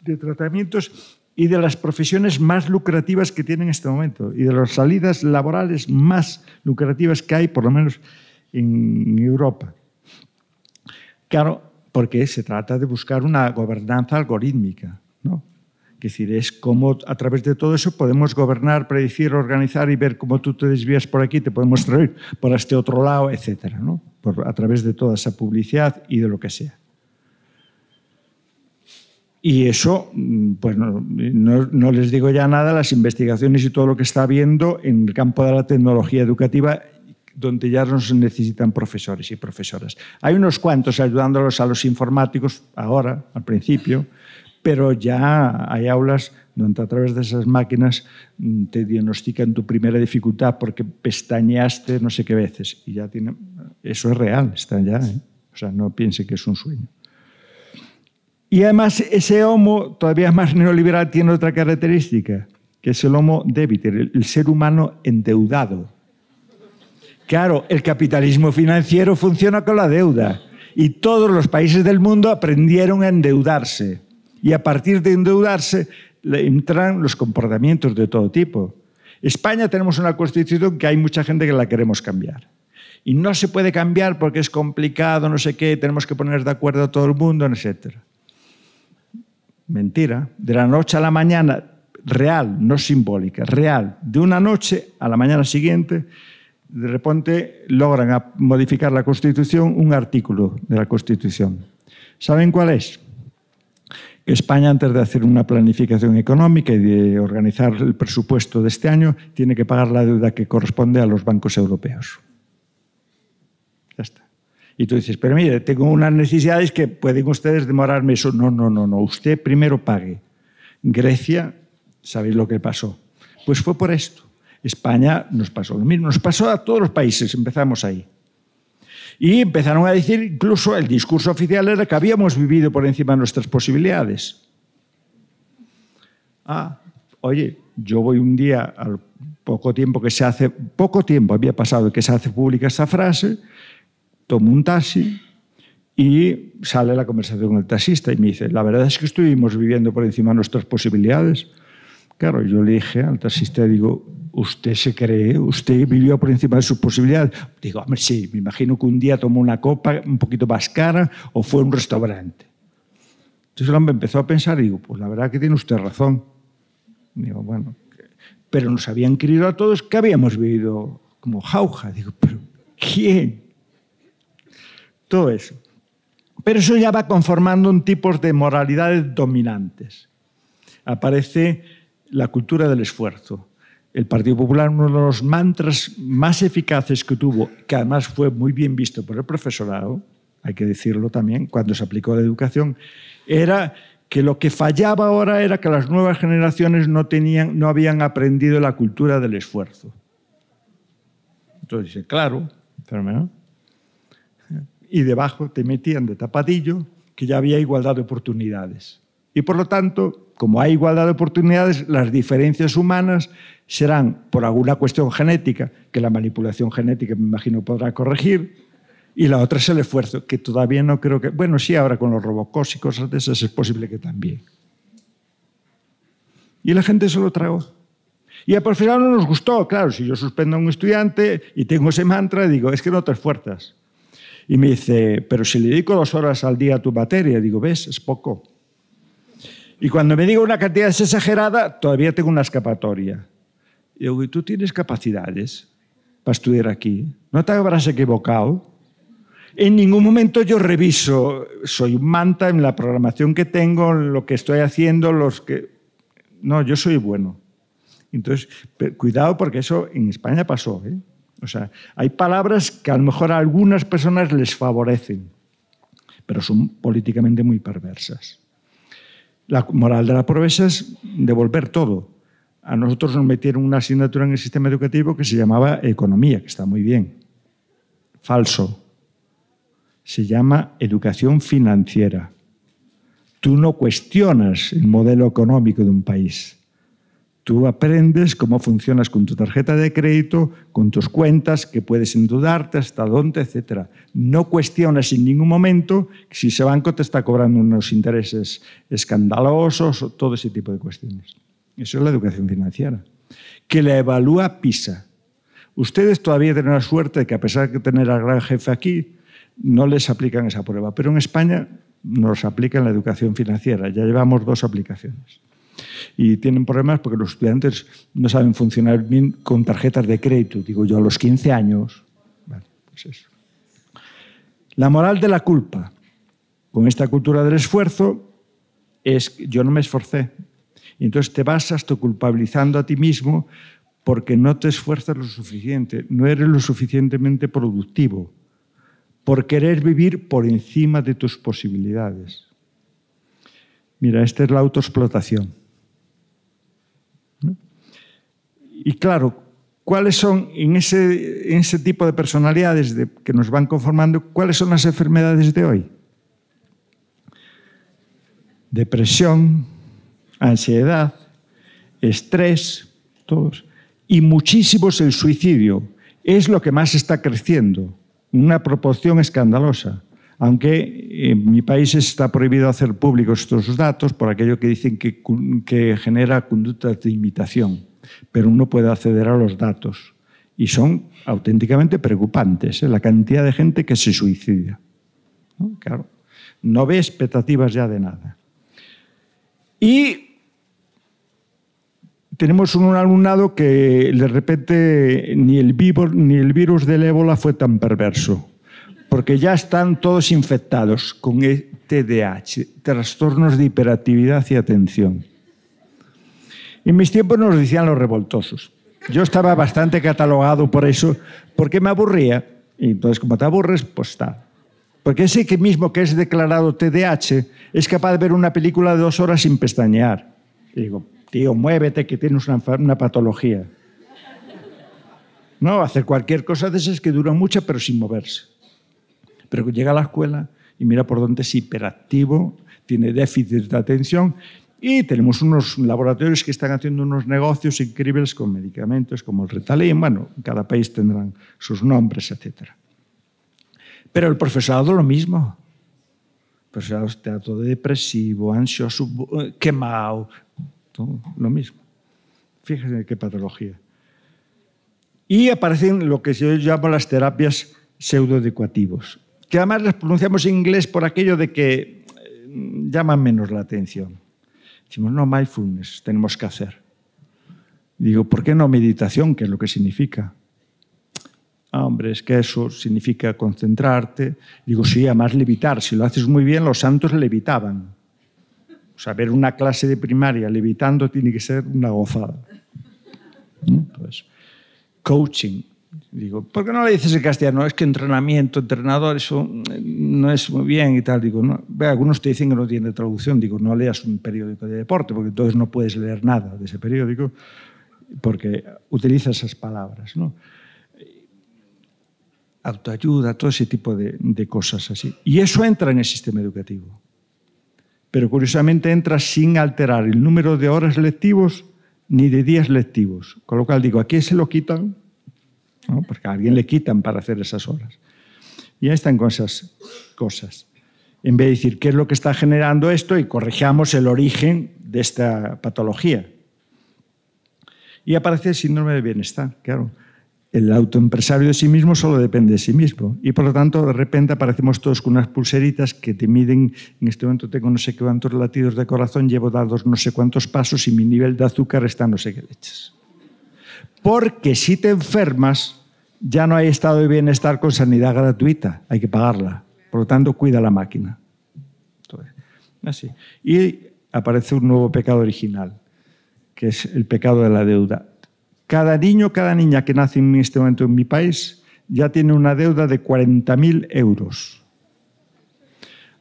de tratamientos y de las profesiones más lucrativas que tienen en este momento y de las salidas laborales más lucrativas que hay, por lo menos en Europa. Claro, porque se trata de buscar una gobernanza algorítmica, ¿no? Es decir, es cómo a través de todo eso podemos gobernar, predecir, organizar y ver cómo tú te desvías por aquí, te podemos traer por este otro lado, etc. ¿no? a través de toda esa publicidad y de lo que sea. Y eso, mm, pues no, les digo ya nada, las investigaciones y todo lo que está habiendo en el campo de la tecnología educativa, donde ya no necesitan profesores y profesoras. Hay unos cuantos ayudándolos a los informáticos ahora, al principio, pero ya hay aulas donde a través de esas máquinas mm, te diagnostican tu primera dificultad porque pestañaste no sé qué veces. Y ya tiene eso es real, está ya. ¿eh? O sea, no piense que es un sueño. Y además ese homo, todavía más neoliberal, tiene otra característica, que es el homo debiter, el, ser humano endeudado. Claro, el capitalismo financiero funciona con la deuda y todos los países del mundo aprendieron a endeudarse. Y a partir de endeudarse entran los comportamientos de todo tipo. España tenemos una constitución que hay mucha gente que la queremos cambiar. Y no se puede cambiar porque es complicado, no sé qué, tenemos que poner de acuerdo a todo el mundo, etcétera mentira, de la noche a la mañana, real, no simbólica, real, de una noche a la mañana siguiente, de repente logran modificar la Constitución, un artículo de la Constitución. ¿Saben cuál es? Que España, antes de hacer una planificación económica y de organizar el presupuesto de este año, tiene que pagar la deuda que corresponde a los bancos europeos. Y tú dices, pero mire, tengo unas necesidades que pueden ustedes demorarme eso. No, no, no, no, usted primero pague. Grecia, ¿sabéis lo que pasó? Pues fue por esto. España nos pasó lo mismo, nos pasó a todos los países, empezamos ahí. Y empezaron a decir, incluso el discurso oficial era que habíamos vivido por encima de nuestras posibilidades. Ah, oye, yo voy un día al poco tiempo que se hace, poco tiempo había pasado que se hace pública esa frase, tomo un taxi y sale la conversación con el taxista y me dice, la verdad es que estuvimos viviendo por encima de nuestras posibilidades. Claro, yo le dije al taxista, digo, ¿usted se cree? ¿Usted vivió por encima de sus posibilidades? Digo, hombre, sí, me imagino que un día tomó una copa un poquito más cara o fue a un restaurante. Entonces el hombre empezó a pensar digo, pues la verdad que tiene usted razón. Digo, bueno, pero nos habían querido a todos que habíamos vivido como jauja. Digo, pero ¿quién? todo eso. Pero eso ya va conformando un tipo de moralidades dominantes. Aparece la cultura del esfuerzo. El Partido Popular, uno de los mantras más eficaces que tuvo, que además fue muy bien visto por el profesorado, hay que decirlo también, cuando se aplicó a la educación, era que lo que fallaba ahora era que las nuevas generaciones no, tenían, no habían aprendido la cultura del esfuerzo. Entonces dice, claro, fenomenal y debajo te metían de tapadillo que ya había igualdad de oportunidades. Y por lo tanto, como hay igualdad de oportunidades, las diferencias humanas serán por alguna cuestión genética, que la manipulación genética me imagino podrá corregir, y la otra es el esfuerzo, que todavía no creo que... Bueno, sí, ahora con los robocos y cosas de esas es posible que también. Y la gente se lo tragó. Y al final no nos gustó, claro, si yo suspendo a un estudiante y tengo ese mantra, digo, es que no te esfuerzas. Y me dice, pero si le dedico dos horas al día a tu materia, digo, ves, es poco. Y cuando me digo una cantidad exagerada, todavía tengo una escapatoria. Y digo, tú tienes capacidades para estudiar aquí? ¿No te habrás equivocado? En ningún momento yo reviso, soy un manta en la programación que tengo, lo que estoy haciendo, los que... No, yo soy bueno. Entonces, cuidado porque eso en España pasó. ¿eh? O sea, hay palabras que a lo mejor a algunas personas les favorecen, pero son políticamente muy perversas. La moral de la proeza es devolver todo. A nosotros nos metieron una asignatura en el sistema educativo que se llamaba Economía, que está muy bien. Falso. Se llama educación financiera. Tú no cuestionas el modelo económico de un país Tú aprendes cómo funcionas con tu tarjeta de crédito, con tus cuentas, que puedes endudarte, hasta dónde, etc. No cuestionas en ningún momento si ese banco te está cobrando unos intereses escandalosos o todo ese tipo de cuestiones. Eso es la educación financiera, que la evalúa PISA. Ustedes todavía tienen la suerte de que a pesar de tener al gran jefe aquí, no les aplican esa prueba, pero en España nos aplican la educación financiera, ya llevamos dos aplicaciones. Y tienen problemas porque los estudiantes no saben funcionar bien con tarjetas de crédito, digo yo, a los 15 años. Vale, pues eso. La moral de la culpa. Con esta cultura del esfuerzo es yo no me esforcé. Y entonces te vas hasta culpabilizando a ti mismo porque no te esfuerzas lo suficiente, no eres lo suficientemente productivo, por querer vivir por encima de tus posibilidades. Mira, esta es la autoexplotación. y claro, cuáles son en ese, tipo de personalidades que nos van conformando, cuáles son las enfermedades de hoy. Depresión, ansiedad, estrés, todos, y muchísimos el suicidio. Es lo que más está creciendo, una proporción escandalosa. Aunque en mi país está prohibido hacer públicos estos datos por aquello que dicen que, que genera conductas de imitación pero uno puede acceder a los datos. Y son auténticamente preocupantes ¿eh? la cantidad de gente que se suicida. ¿no? Claro, no ve expectativas ya de nada. Y tenemos un alumnado que de repente ni el, ni el virus del ébola fue tan perverso, porque ya están todos infectados con e TDAH, trastornos de hiperactividad y atención. En mis tiempos nos decían los revoltosos. Yo estaba bastante catalogado por eso, porque me aburría. Y entonces, como te aburres, pues está. Porque ese mismo que es declarado TDAH es capaz de ver una película de dos horas sin pestañear. Y digo, tío, muévete que tienes una, patología. No, hacer cualquier cosa de esas que dura mucho, pero sin moverse. Pero llega a la escuela y mira por dónde es hiperactivo, tiene déficit de atención y tenemos unos laboratorios que están haciendo unos negocios increíbles con medicamentos como el Ritalin. Bueno, en cada país tendrán sus nombres, etc. Pero el profesorado lo mismo. El profesorado está todo depresivo, ansioso, quemado, todo lo mismo. Fíjense qué patología. Y aparecen lo que yo llamo las terapias pseudoeducativas, que además las pronunciamos en inglés por aquello de que eh, llaman menos la atención. Decimos, no, mindfulness tenemos que hacer. Digo, ¿por qué no meditación, ¿Qué es lo que significa? Ah, hombre, es que eso significa concentrarte. Digo, sí, además levitar. Si lo haces muy bien, los santos levitaban. O sea, ver una clase de primaria levitando tiene que ser una gozada. coaching. Digo, ¿por qué no le dices en castellano? Es que entrenamiento, entrenador, eso mm, no es muy bien y tal. Digo, no. algunos te dicen que no tiene traducción. Digo, no leas un periódico de deporte, porque entonces no puedes leer nada de ese periódico, porque utiliza esas palabras, ¿no? Autoayuda, todo ese tipo de, de cosas así. Y eso entra en el sistema educativo. Pero curiosamente entra sin alterar el número de horas lectivos ni de días lectivos. Con lo cual digo, aquí se lo quitan porque a alguien le quitan para hacer esas horas. Y ahí están con esas cosas. En vez de decir qué es lo que está generando esto y corrijamos el origen de esta patología. Y aparece el síndrome de bienestar, claro. El autoempresario de sí mismo solo depende de sí mismo. Y por lo tanto, de repente aparecemos todos con unas pulseritas que te miden, en este momento tengo no sé cuántos latidos de corazón, llevo dados no sé cuántos pasos y mi nivel de azúcar está no sé qué leches. Porque si te enfermas, ya no hay estado de bienestar con sanidad gratuita, hay que pagarla. Por lo tanto, cuida la máquina. Y aparece un nuevo pecado original, que es el pecado de la deuda. Cada niño, cada niña que nace en este momento en mi país ya tiene una deuda de 40.000 euros.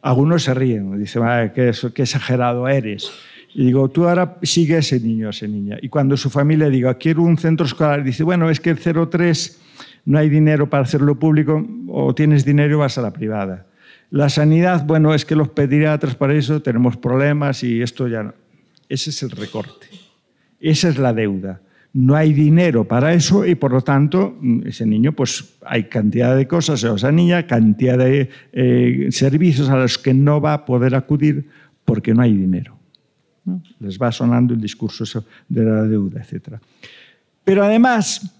Algunos se ríen, dicen, qué, qué exagerado eres. Y digo, tú ahora sigue ese niño, a esa niña. Y cuando su familia diga, quiero un centro escolar, dice, bueno, es que el 03 no hay dinero para hacerlo público o tienes dinero vas a la privada. La sanidad, bueno, es que los pediatras para eso tenemos problemas y esto ya no. Ese es el recorte, esa es la deuda. No hay dinero para eso y por lo tanto ese niño, pues hay cantidad de cosas, o esa niña, cantidad de eh, servicios a los que no va a poder acudir porque no hay dinero. Les va sonando el discurso de la deuda, etc. Pero además,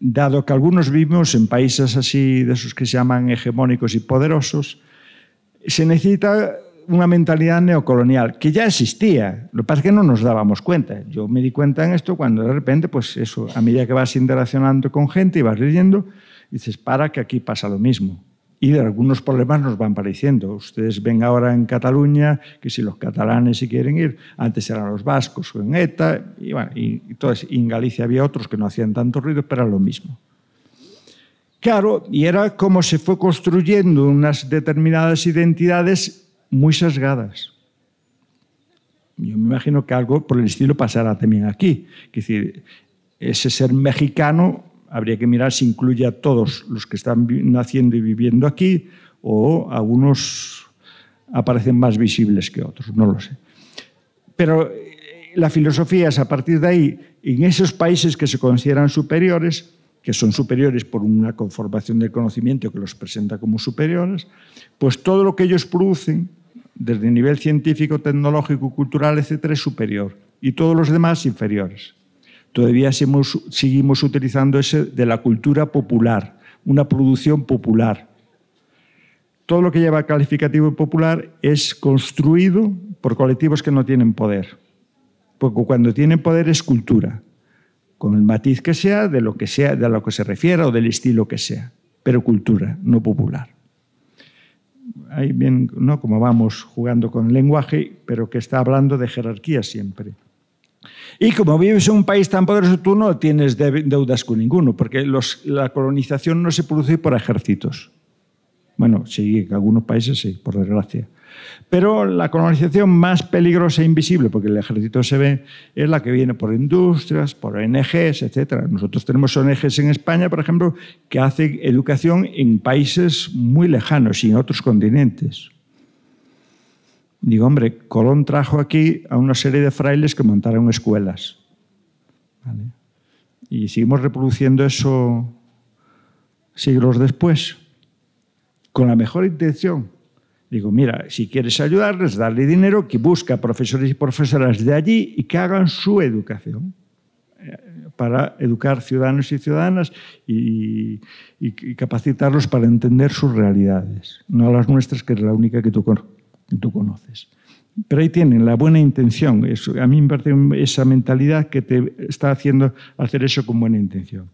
dado que algunos vivimos en países así, de esos que se llaman hegemónicos y poderosos, se necesita una mentalidad neocolonial que ya existía, lo que pasa es que no nos dábamos cuenta. Yo me di cuenta en esto cuando de repente, pues eso, a medida que vas interaccionando con gente y vas leyendo, dices, para que aquí pasa lo mismo y de algunos problemas nos van apareciendo. Ustedes ven ahora en Cataluña que si los catalanes si quieren ir, antes eran los vascos o en ETA, y, entonces, y en Galicia había otros que no hacían tanto ruido, pero era lo mismo. Claro, y era como se fue construyendo unas determinadas identidades muy sesgadas. Yo me imagino que algo por el estilo pasará también aquí. Es decir, ese ser mexicano habría que mirar si incluye a todos los que están naciendo y viviendo aquí o algunos aparecen más visibles que otros, no lo sé. Pero eh, la filosofía es a partir de ahí, en esos países que se consideran superiores, que son superiores por una conformación del conocimiento que los presenta como superiores, pues todo lo que ellos producen, desde el nivel científico, tecnológico, cultural, etc., es superior y todos los demás inferiores todavía seguimos, utilizando ese de la cultura popular, una producción popular. Todo lo que lleva calificativo popular es construido por colectivos que no tienen poder, porque cuando tienen poder es cultura, con el matiz que sea, de lo que sea, de lo que se refiera o del estilo que sea, pero cultura, no popular. Ahí bien, ¿no? Como vamos jugando con el lenguaje, pero que está hablando de jerarquía siempre. Y como vives en un país tan poderoso, tú no tienes deudas con ninguno, porque la colonización no se produce por ejércitos. Bueno, sí, en algunos países sí, por desgracia. Pero la colonización más peligrosa e invisible, porque el ejército se ve, es la que viene por industrias, por ONGs, etc. Nosotros tenemos ONGs en España, por ejemplo, que hacen educación en países muy lejanos y en otros continentes. Digo, hombre, Colón trajo aquí a una serie de frailes que montaron escuelas. Y seguimos reproduciendo eso siglos después, con la mejor intención. Digo, mira, si quieres ayudarles, darle dinero, que busca profesores y profesoras de allí y que hagan su educación eh, para educar ciudadanos y ciudadanas y, capacitarlos para entender sus realidades, no las nuestras, que es la única que tú tú conoces. Pero ahí tienen la buena intención. a mí me parece esa mentalidad que te está haciendo hacer eso con buena intención.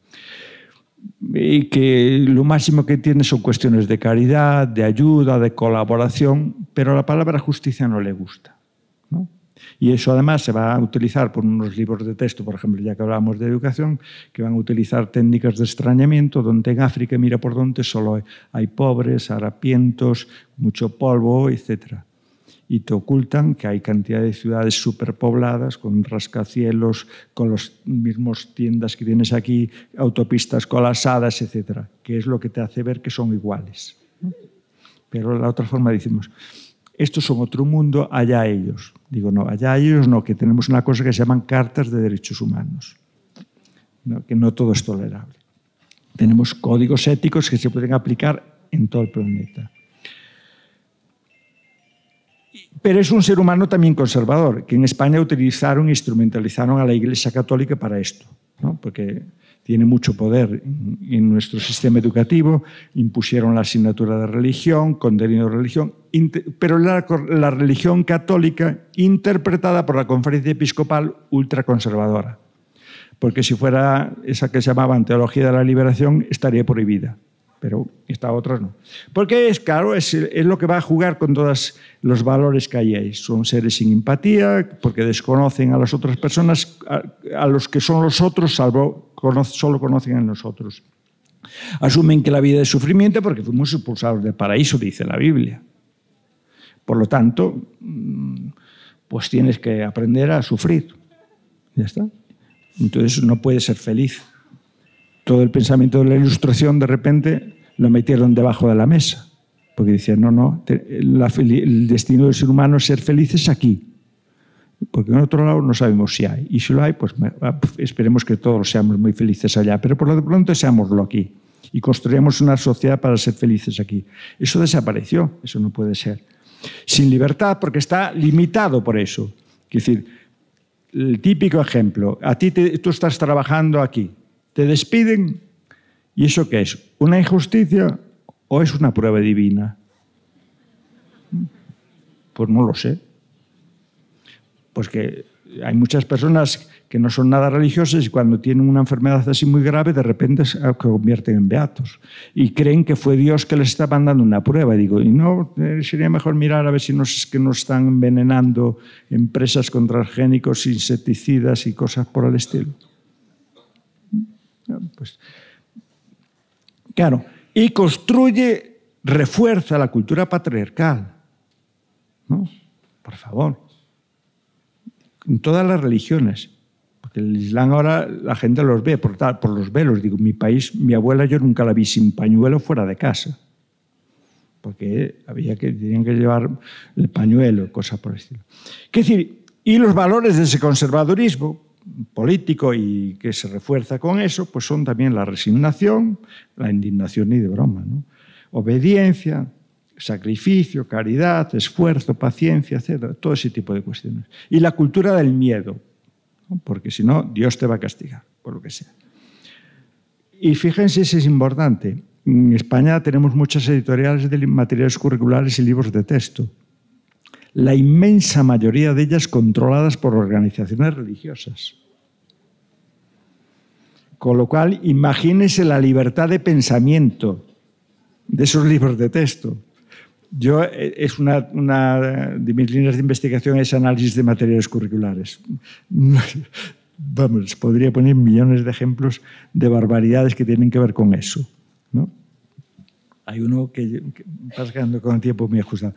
Y que lo máximo que tiene son cuestiones de caridad, de ayuda, de colaboración, pero la palabra justicia no le gusta. Y eso además se va a utilizar por unos libros de texto, por ejemplo, ya que hablábamos de educación, que van a utilizar técnicas de extrañamiento, donde en África, mira por dónde, solo hay pobres, harapientos, mucho polvo, etc. Y te ocultan que hay cantidad de ciudades superpobladas, con rascacielos, con las mismas tiendas que tienes aquí, autopistas colasadas, etc. Que es lo que te hace ver que son iguales. Pero la otra forma decimos, estos son otro mundo, allá ellos. Digo, no, allá ellos no, que tenemos una cosa que se llaman cartas de derechos humanos, ¿no? que no todo es tolerable. Tenemos códigos éticos que se pueden aplicar en todo el planeta. Pero es un ser humano también conservador, que en España utilizaron, instrumentalizaron a la Iglesia Católica para esto, porque tiene mucho poder en nuestro sistema educativo, impusieron la asignatura de religión, contenido religión, pero la, religión católica interpretada por la conferencia episcopal ultraconservadora. Porque si fuera esa que se llamaban teología de la liberación, estaría prohibida, pero esta otra no. Porque es claro, es, lo que va a jugar con todos los valores que hay ahí. Son seres sin empatía, porque desconocen a las otras personas, a los que son los otros, salvo solo conocen a nosotros. Asumen que la vida es sufrimiento porque fuimos expulsados del paraíso, dice la Biblia. Por lo tanto, mm, pues tienes que aprender a sufrir. Ya está. Entonces no puedes ser feliz. Todo el pensamiento de la ilustración de repente lo metieron debajo de la mesa, porque decían, no, no, el destino del ser humano es ser feliz aquí, porque en otro lado no sabemos si hay. Y si lo hay, pues ah, esperemos que todos seamos muy felices allá, pero por lo de pronto seámoslo aquí y construyamos una sociedad para ser felices aquí. Eso desapareció, eso no puede ser. Sin libertad, porque está limitado por eso. Es decir, el típico ejemplo, a ti tú estás trabajando aquí, te despiden, ¿y eso qué es? ¿Una injusticia o es una prueba divina? Pues no lo sé. Pues que hay muchas personas que no son nada religiosas y cuando tienen una enfermedad así muy grave, de repente se convierten en beatos. Y creen que fue Dios que les estaba dando una prueba. Y digo, y no, eh, sería mejor mirar a ver si no es que nos están envenenando empresas con transgénicos, insecticidas y cosas por el estilo. Mm, pues, claro, y construye, refuerza la cultura patriarcal. ¿no? Por favor en todas las religiones. Porque el Islam ahora la gente los ve por, tal, por los velos. Digo, mi país, mi abuela yo nunca la vi sin pañuelo fuera de casa. Porque había que, tenían que llevar el pañuelo, cosas por el estilo. decir, y los valores de ese conservadurismo político y que se refuerza con eso, pues son también la resignación, la indignación y de broma, ¿no? obediencia, sacrificio, caridad, esfuerzo, paciencia, etcétera, Todo ese tipo de cuestiones. Y la cultura del miedo, porque si no, Dios te va a castigar, por lo que sea. Y fíjense eso es importante. En España tenemos muchas editoriales de materiales curriculares y libros de texto. La inmensa mayoría de ellas controladas por organizaciones religiosas. Con lo cual, imagínense la libertad de pensamiento de esos libros de texto. Yo, eh, es una, de mis líneas de investigación es análisis de materiales curriculares. Vamos, podría poner millones de ejemplos de barbaridades que tienen que ver con eso. ¿no? Hay uno que, que vas quedando con el tiempo muy ajustado,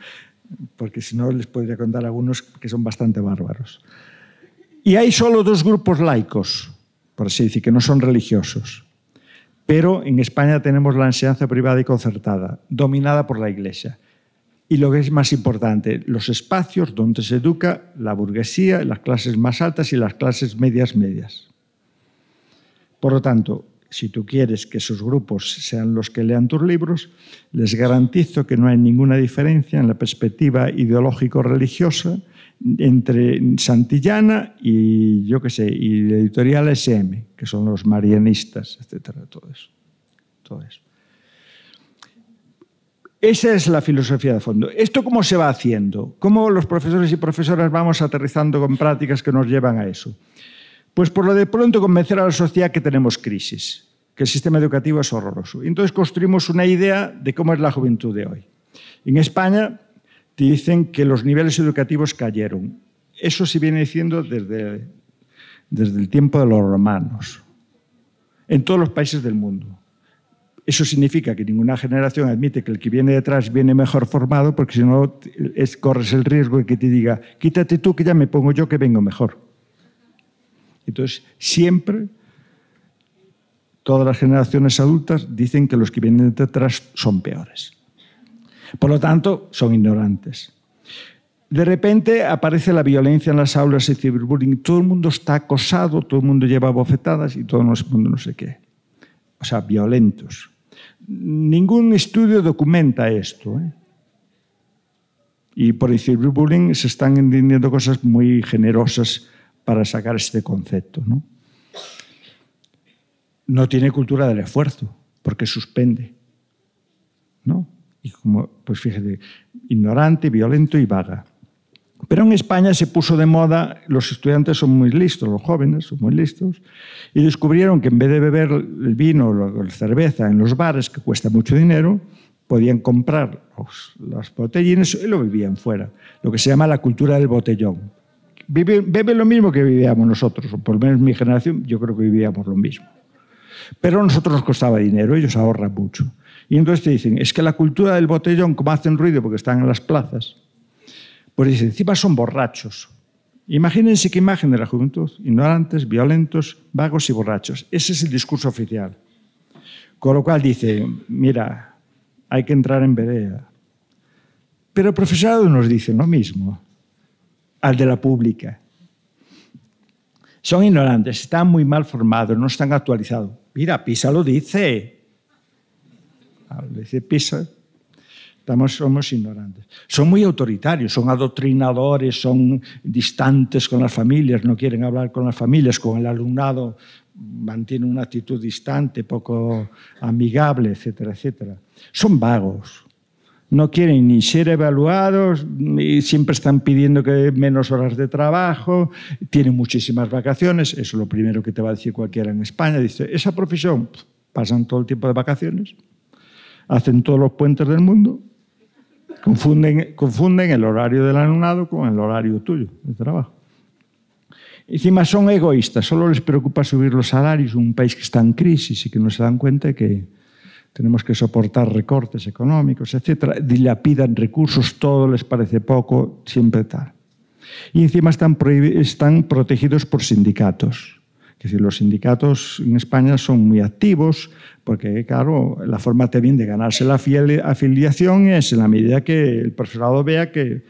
porque si no les podría contar algunos que son bastante bárbaros. Y hay solo dos grupos laicos, por así decir, que no son religiosos. Pero en España tenemos la enseñanza privada y concertada, dominada por la Iglesia y lo que es más importante, los espacios donde se educa la burguesía, las clases más altas y las clases medias medias. Por lo tanto, si tú quieres que esos grupos sean los que lean tus libros, les garantizo que no hay ninguna diferencia en la perspectiva ideológico-religiosa entre Santillana y, yo qué sé, y la editorial SM, que son los marianistas, etcétera, todo Todo eso. Esa es la filosofía de fondo. ¿Esto cómo se va haciendo? ¿Cómo los profesores y profesoras vamos aterrizando con prácticas que nos llevan a eso? Pues por lo de pronto convencer a la sociedad que tenemos crisis, que el sistema educativo es horroroso. Y entonces construimos una idea de cómo es la juventud de hoy. En España te dicen que los niveles educativos cayeron. Eso se viene diciendo desde el tiempo de los romanos, en todos los países del mundo. Eso significa que ninguna generación admite que el que viene detrás viene mejor formado, porque si no corres el riesgo de que te diga, quítate tú que ya me pongo yo que vengo mejor. Entonces, siempre todas las generaciones adultas dicen que los que vienen detrás son peores. Por lo tanto, son ignorantes. De repente aparece la violencia en las aulas y ciberbullying. Todo el mundo está acosado, todo el mundo lleva bofetadas y todo el mundo no sé qué. O sea, violentos. Ningún estudio documenta esto. ¿eh? Y por decir bullying se están entendiendo cosas muy generosas para sacar este concepto. ¿no? tiene cultura del esfuerzo, porque suspende. ¿no? Y como, pues fíjate, ignorante, violento y vaga. Pero en España se puso de moda, los estudiantes son muy listos, los jóvenes son muy listos, y descubrieron que en vez de beber el vino o la cerveza en los bares, que cuesta mucho dinero, podían comprar los, las botellines y lo vivían fuera, lo que se llama la cultura del botellón. Beben lo mismo que vivíamos nosotros, o por lo menos mi generación, yo creo que vivíamos lo mismo. Pero a nosotros nos costaba dinero, ellos ahorran mucho. Y entonces te dicen, es que la cultura del botellón, como hacen ruido porque están en las plazas, pues dice, encima son borrachos. Imagínense qué imagen de la juventud, ignorantes, violentos, vagos y borrachos. Ese es el discurso oficial. Con lo cual dice, mira, hay que entrar en vereda. Pero el profesorado nos dice lo mismo, al de la pública. Son ignorantes, están muy mal formados, no están actualizados. Mira, Pisa lo dice. Ah, dice Pisa, somos ignorantes. Son muy autoritarios, son adoctrinadores, son distantes con las familias, no quieren hablar con las familias, con el alumnado mantienen una actitud distante, poco amigable, etcétera, etcétera. Son vagos, no quieren ni ser evaluados, siempre están pidiendo que menos horas de trabajo, tienen muchísimas vacaciones, eso es lo primero que te va a decir cualquiera en España, dice, esa profesión, pasan todo el tiempo de vacaciones, hacen todos los puentes del mundo, Confunden, confunden el horario del alumnado con el horario tuyo de trabajo. Encima son egoístas, solo les preocupa subir los salarios en un país que está en crisis y que no se dan cuenta que tenemos que soportar recortes económicos, etc. Dilapidan recursos, todo les parece poco, siempre tal. Y encima están protegidos por sindicatos. Que decir, los sindicatos en España son muy activos, porque claro, la forma también de ganarse la afiliación es en la medida que el profesorado vea que,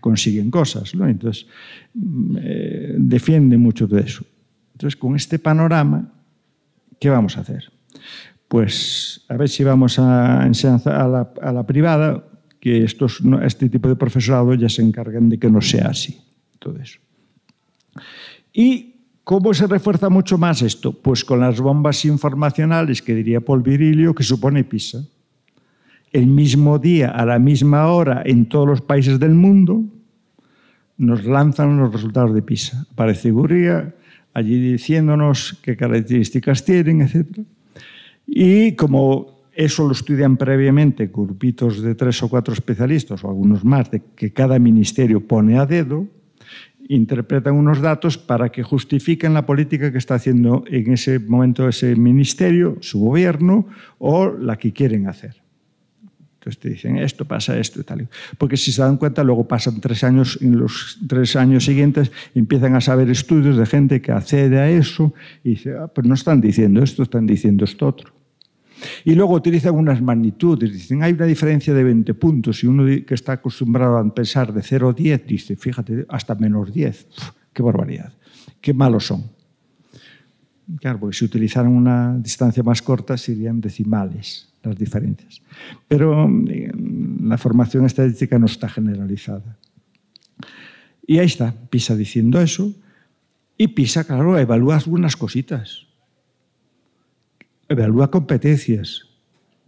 consiguen cosas. ¿no? Entonces, mm, eh, defiende mucho de eso. Entonces, con este panorama, ¿qué vamos a hacer? Pues a ver si vamos a enseñanza a la, privada, que estos, este tipo de profesorado ya se encarguen de que no sea así. Todo eso. Y ¿Cómo se refuerza mucho más esto? Pues con las bombas informacionales que diría Paul Virilio, que supone PISA. El mismo día, a la misma hora, en todos los países del mundo, nos lanzan los resultados de PISA. Aparece Gurría, allí diciéndonos qué características tienen, etc. Y como eso lo estudian previamente grupitos de tres o cuatro especialistas, o algunos más, que cada ministerio pone a dedo, interpretan unos datos para que justifiquen la política que está haciendo en ese momento ese ministerio, su gobierno o la que quieren hacer. Entonces te dicen esto pasa esto y tal. Porque si se dan cuenta, luego pasan tres años, en los tres años siguientes empiezan a saber estudios de gente que accede a eso y dice, ah, pues no están diciendo esto, están diciendo esto otro. Y luego utilizan unas magnitudes, dicen, hay una diferencia de 20 puntos y uno que está acostumbrado a pensar de 0 a 10 dice, fíjate, hasta menos 10. qué barbaridad, qué malos son. Claro, porque si utilizaran una distancia más corta serían decimales las diferencias. Pero mm, la formación estadística no está generalizada. Y ahí está, PISA diciendo eso. Y PISA, claro, evalúa algunas cositas evalúa competencias.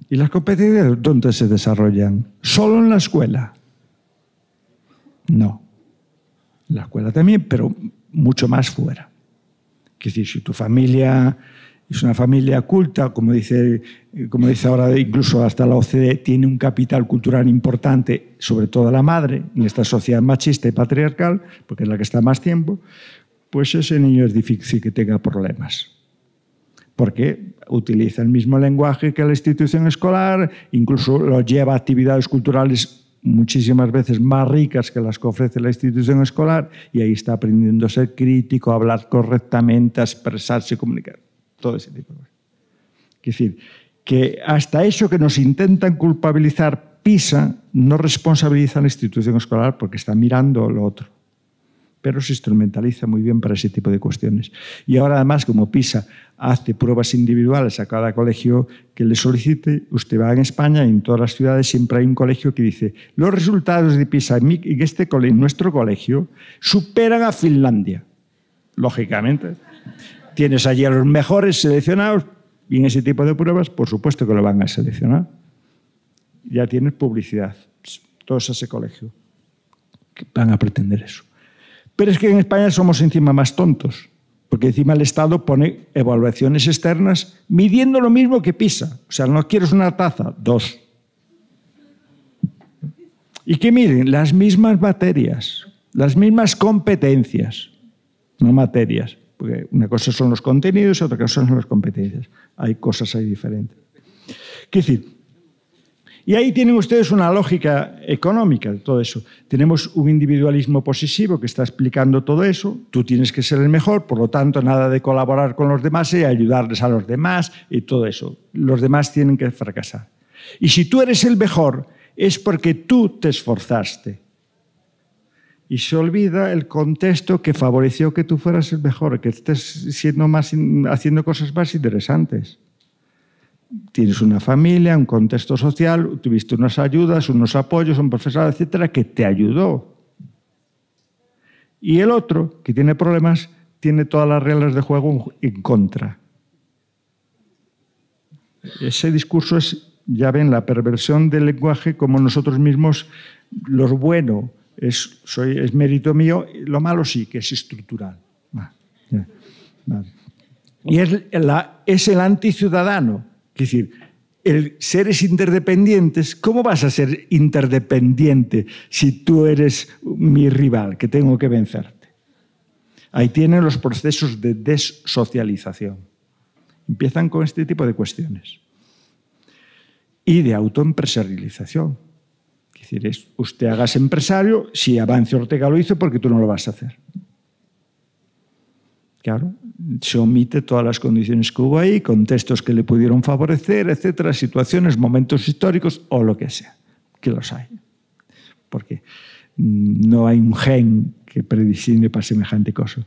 ¿Y las competencias dónde se desarrollan? ¿Solo en la escuela? No. En la escuela también, pero mucho más fuera. Es decir, si tu familia es una familia culta, como dice, como dice ahora incluso hasta la OCDE, tiene un capital cultural importante, sobre todo la madre, en esta sociedad machista y patriarcal, porque es la que está más tiempo, pues ese niño es difícil que tenga problemas porque utiliza el mismo lenguaje que la institución escolar, incluso lo lleva a actividades culturales muchísimas veces más ricas que las que ofrece la institución escolar y ahí está aprendiendo a ser crítico, a hablar correctamente, a expresarse, comunicar, todo ese tipo de cosas. Es decir, que hasta eso que nos intentan culpabilizar PISA no responsabiliza a la institución escolar porque está mirando lo otro pero se instrumentaliza muy bien para ese tipo de cuestiones. Y ahora además, como PISA hace pruebas individuales a cada colegio que le solicite. Usted va en España, y en todas las ciudades siempre hay un colegio que dice, los resultados de PISA en este nuestro colegio superan a Finlandia. Lógicamente, tienes allí a los mejores seleccionados y en ese tipo de pruebas, por supuesto que lo van a seleccionar. Ya tienes publicidad, todos ese colegio. Van a pretender eso. Pero es que en España somos encima más tontos porque encima el Estado pone evaluaciones externas midiendo lo mismo que PISA. O sea, no quieres una taza, dos. Y que miren las mismas materias, las mismas competencias, no materias, porque una cosa son los contenidos y otra cosa son las competencias. Hay cosas ahí diferentes. Quiero decir, y ahí tienen ustedes una lógica económica de todo eso. Tenemos un individualismo posesivo que está explicando todo eso. Tú tienes que ser el mejor, por lo tanto, nada de colaborar con los demás y eh, ayudarles a los demás y todo eso. Los demás tienen que fracasar. Y si tú eres el mejor, es porque tú te esforzaste. Y se olvida el contexto que favoreció que tú fueras el mejor, que estés más, haciendo cosas más interesantes tienes una familia, un contexto social, tuviste unas ayudas, unos apoyos, un profesor, etcétera, que te ayudó. Y el otro, que tiene problemas, tiene todas las reglas de juego en contra. Ese discurso es, ya ven, la perversión del lenguaje como nosotros mismos, lo bueno es, mérito mío, lo malo sí, que es estructural. Y es, es el anticiudadano es decir, el seres interdependientes, ¿cómo vas a ser interdependiente si tú eres mi rival, que tengo que vencerte? Ahí tienen los procesos de dessocialización. Empiezan con este tipo de cuestiones. Y de autoempresarialización. Es decir, es, usted hagas empresario si Avance Ortega lo hizo porque tú no lo vas a hacer. Claro, se omite todas las condiciones que hubo ahí, contextos que le pudieron favorecer, etcétera, situaciones, momentos históricos o lo que sea, que los hay. Porque no hay un gen que predisigne para semejante cosa.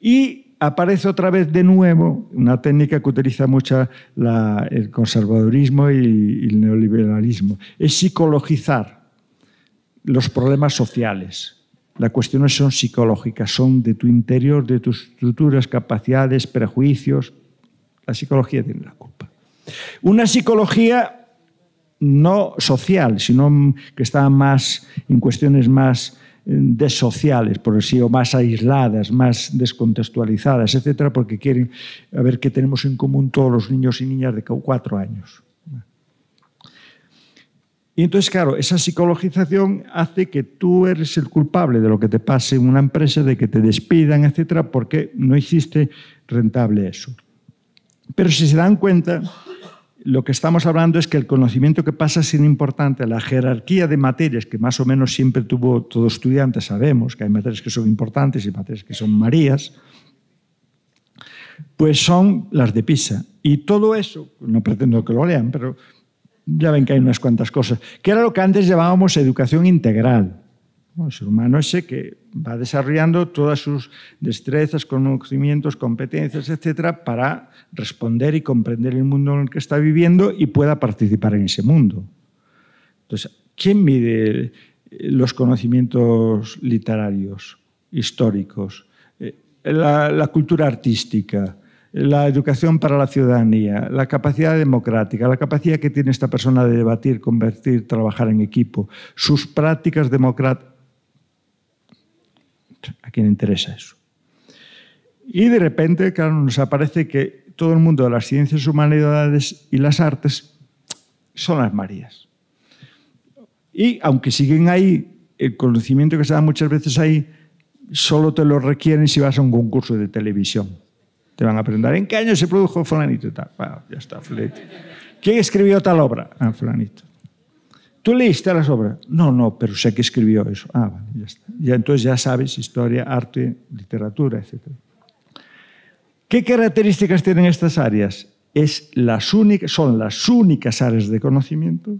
Y aparece otra vez de nuevo una técnica que utiliza mucho el conservadurismo y el neoliberalismo, es psicologizar los problemas sociales las cuestiones son psicológicas, son de tu interior, de tus estructuras, capacidades, prejuicios. La psicología tiene la culpa. Una psicología no social, sino que está más en cuestiones más eh, desociales, por así, más aisladas, más descontextualizadas, etcétera, porque quieren ver qué tenemos en común todos los niños y niñas de cuatro años. Y entonces, claro, esa psicologización hace que tú eres el culpable de lo que te pase en una empresa, de que te despidan, etcétera, porque no hiciste rentable eso. Pero si se dan cuenta, lo que estamos hablando es que el conocimiento que pasa sin importante, la jerarquía de materias que más o menos siempre tuvo todo estudiante, sabemos que hay materias que son importantes y materias que son marías, pues son las de PISA. Y todo eso, no pretendo que lo lean, pero ya ven que hay unas cuantas cosas, que era lo que antes llamábamos educación integral. el ser humano ese que va desarrollando todas sus destrezas, conocimientos, competencias, etcétera, para responder y comprender el mundo en el que está viviendo y pueda participar en ese mundo. Entonces, ¿quién mide los conocimientos literarios, históricos, eh, la cultura artística? la educación para la ciudadanía, la capacidad democrática, la capacidad que tiene esta persona de debatir, convertir, trabajar en equipo, sus prácticas democráticas. ¿A quién interesa eso? Y de repente, claro, nos aparece que todo el mundo de las ciencias, humanidades y las artes son las Marías. Y aunque siguen ahí, el conocimiento que se da muchas veces ahí, solo te lo requieren si vas a un concurso de televisión te van a preguntar, ¿en qué año se produjo fulanito tal? Bueno, ya está, fulanito. ¿Quién escribió tal obra? Ah, fulanito. ¿Tú leíste las obras? No, no, pero sé que escribió eso. Ah, vale, ya está. Ya, entonces ya sabes historia, arte, literatura, etc. ¿Qué características tienen estas áreas? Es las son las únicas áreas de conocimiento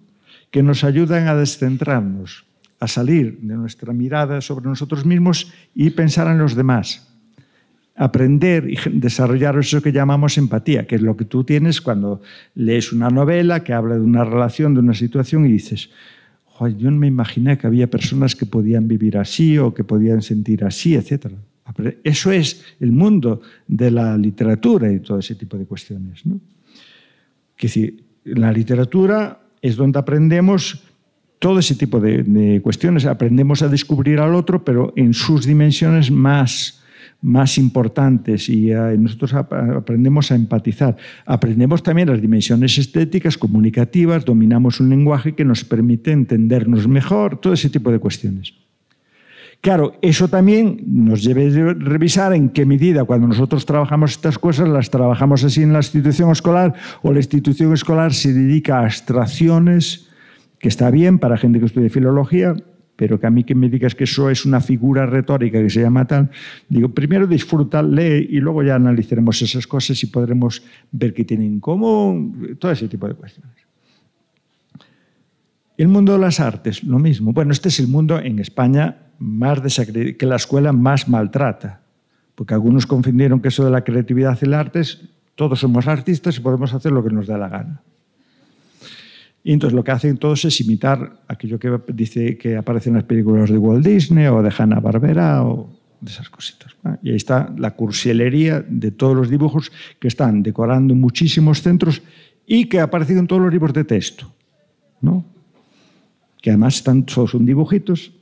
que nos ayudan a descentrarnos, a salir de nuestra mirada sobre nosotros mismos y pensar en los demás aprender y desarrollar eso que llamamos empatía, que es lo que tú tienes cuando lees una novela que habla de una relación, de una situación y dices, yo no me imaginé que había personas que podían vivir así o que podían sentir así, etc. Eso es el mundo de la literatura y todo ese tipo de cuestiones. ¿no? Que si la literatura es donde aprendemos todo ese tipo de, de cuestiones, aprendemos a descubrir al otro, pero en sus dimensiones más más importantes y nosotros aprendemos a empatizar. Aprendemos también las dimensiones estéticas, comunicativas, dominamos un lenguaje que nos permite entendernos mejor, todo ese tipo de cuestiones. Claro, eso también nos lleva a revisar en qué medida cuando nosotros trabajamos estas cosas, las trabajamos así en la institución escolar o la institución escolar se dedica a abstracciones, que está bien para gente que estudia filología, pero que a mí que me digas que eso es una figura retórica que se llama tal, digo, primero disfruta, lee y luego ya analizaremos esas cosas y podremos ver qué tienen en común, todo ese tipo de cuestiones. El mundo de las artes, lo mismo. Bueno, este es el mundo en España más que la escuela más maltrata, porque algunos confundieron que eso de la creatividad y las artes, todos somos artistas y podemos hacer lo que nos da la gana. Y entonces lo que hacen todos es imitar aquello que dice que aparece en las películas de Walt Disney o de Hanna Barbera o de esas cositas. Y ahí está la cursilería de todos los dibujos que están decorando muchísimos centros y que ha aparecido en todos los libros de texto. ¿no? Que además son dibujitos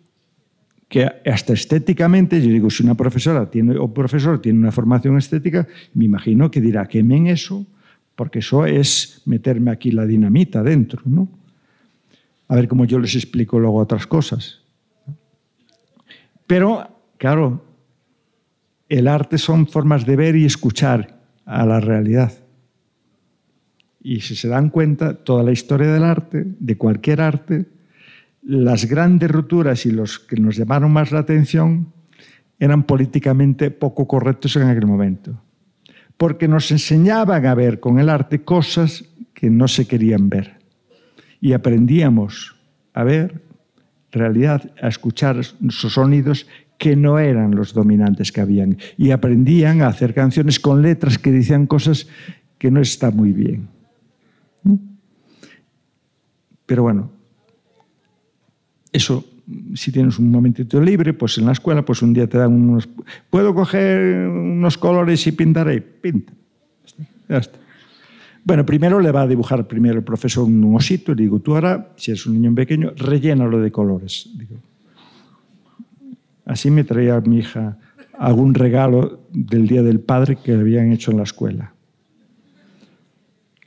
que hasta estéticamente, yo digo, si una profesora tiene, o profesor tiene una formación estética, me imagino que dirá, en eso, porque eso es meterme aquí la dinamita dentro, ¿no? A ver cómo yo les explico luego otras cosas. Pero, claro, el arte son formas de ver y escuchar a la realidad. Y si se dan cuenta, toda la historia del arte, de cualquier arte, las grandes rupturas y los que nos llamaron más la atención eran políticamente poco correctos en aquel momento porque nos enseñaban a ver con el arte cosas que no se querían ver. Y aprendíamos a ver realidad, a escuchar sus sonidos que no eran los dominantes que habían. Y aprendían a hacer canciones con letras que decían cosas que no está muy bien. ¿Mm? Pero bueno, eso si tienes un momentito libre, pues en la escuela, pues un día te dan unos... ¿Puedo coger unos colores y pintaré? Pinta. Ya está. Bueno, primero le va a dibujar primero el profesor un osito, le digo, tú ahora, si eres un niño pequeño, rellénalo de colores. así me traía mi hija algún regalo del Día del Padre que le habían hecho en la escuela.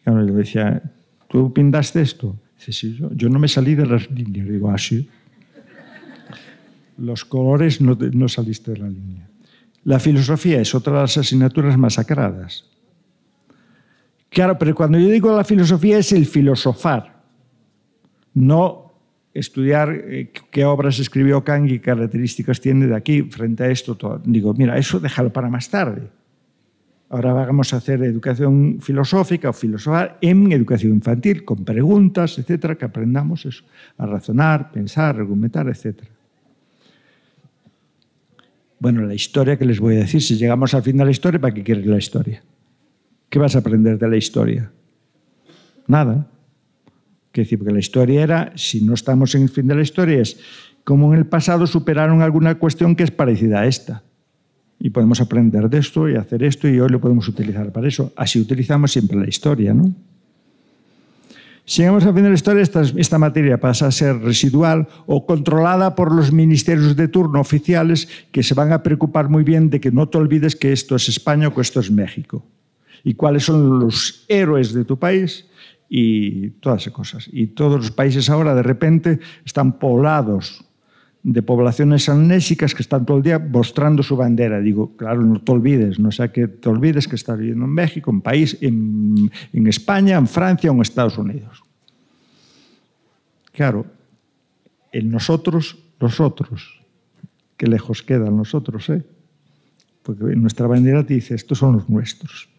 Y le decía, ¿tú pintaste esto? sí, yo, no me salí de las líneas. Digo, así. Ah, los colores no, saliste de la línea. La filosofía es otra de las asignaturas masacradas. Claro, pero cuando yo digo la filosofía es el filosofar, no estudiar eh, qué obras escribió Kang y qué características tiene de aquí frente a esto. Digo, mira, eso déjalo para más tarde. Ahora vamos a hacer educación filosófica o filosofar en educación infantil, con preguntas, etcétera, que aprendamos a razonar, pensar, argumentar, etcétera. Bueno, la historia que les voy a decir, si llegamos al fin de la historia, ¿para qué quieres la historia? ¿Qué vas a aprender de la historia? Nada. Quiero decir, porque la historia era, si no estamos en el fin de la historia, es como en el pasado superaron alguna cuestión que es parecida a esta. Y podemos aprender de esto y hacer esto y hoy lo podemos utilizar para eso. Así utilizamos siempre la historia, ¿no? Si llegamos a final de la historia, esta, esta, materia pasa a ser residual o controlada por los ministerios de turno oficiales que se van a preocupar muy bien de que no te olvides que esto es España o que esto es México. Y cuáles son los héroes de tu país y todas esas cosas. Y todos los países ahora de repente están poblados de poblaciones amnésicas que están todo el día mostrando su bandera. Digo, claro, no te olvides, no sea que te olvides que estás viviendo en México, en país, en, en España, en Francia o en Estados Unidos. Claro, en nosotros, los otros, qué lejos quedan nosotros, ¿eh? Porque nuestra bandera te dice, estos son los nuestros.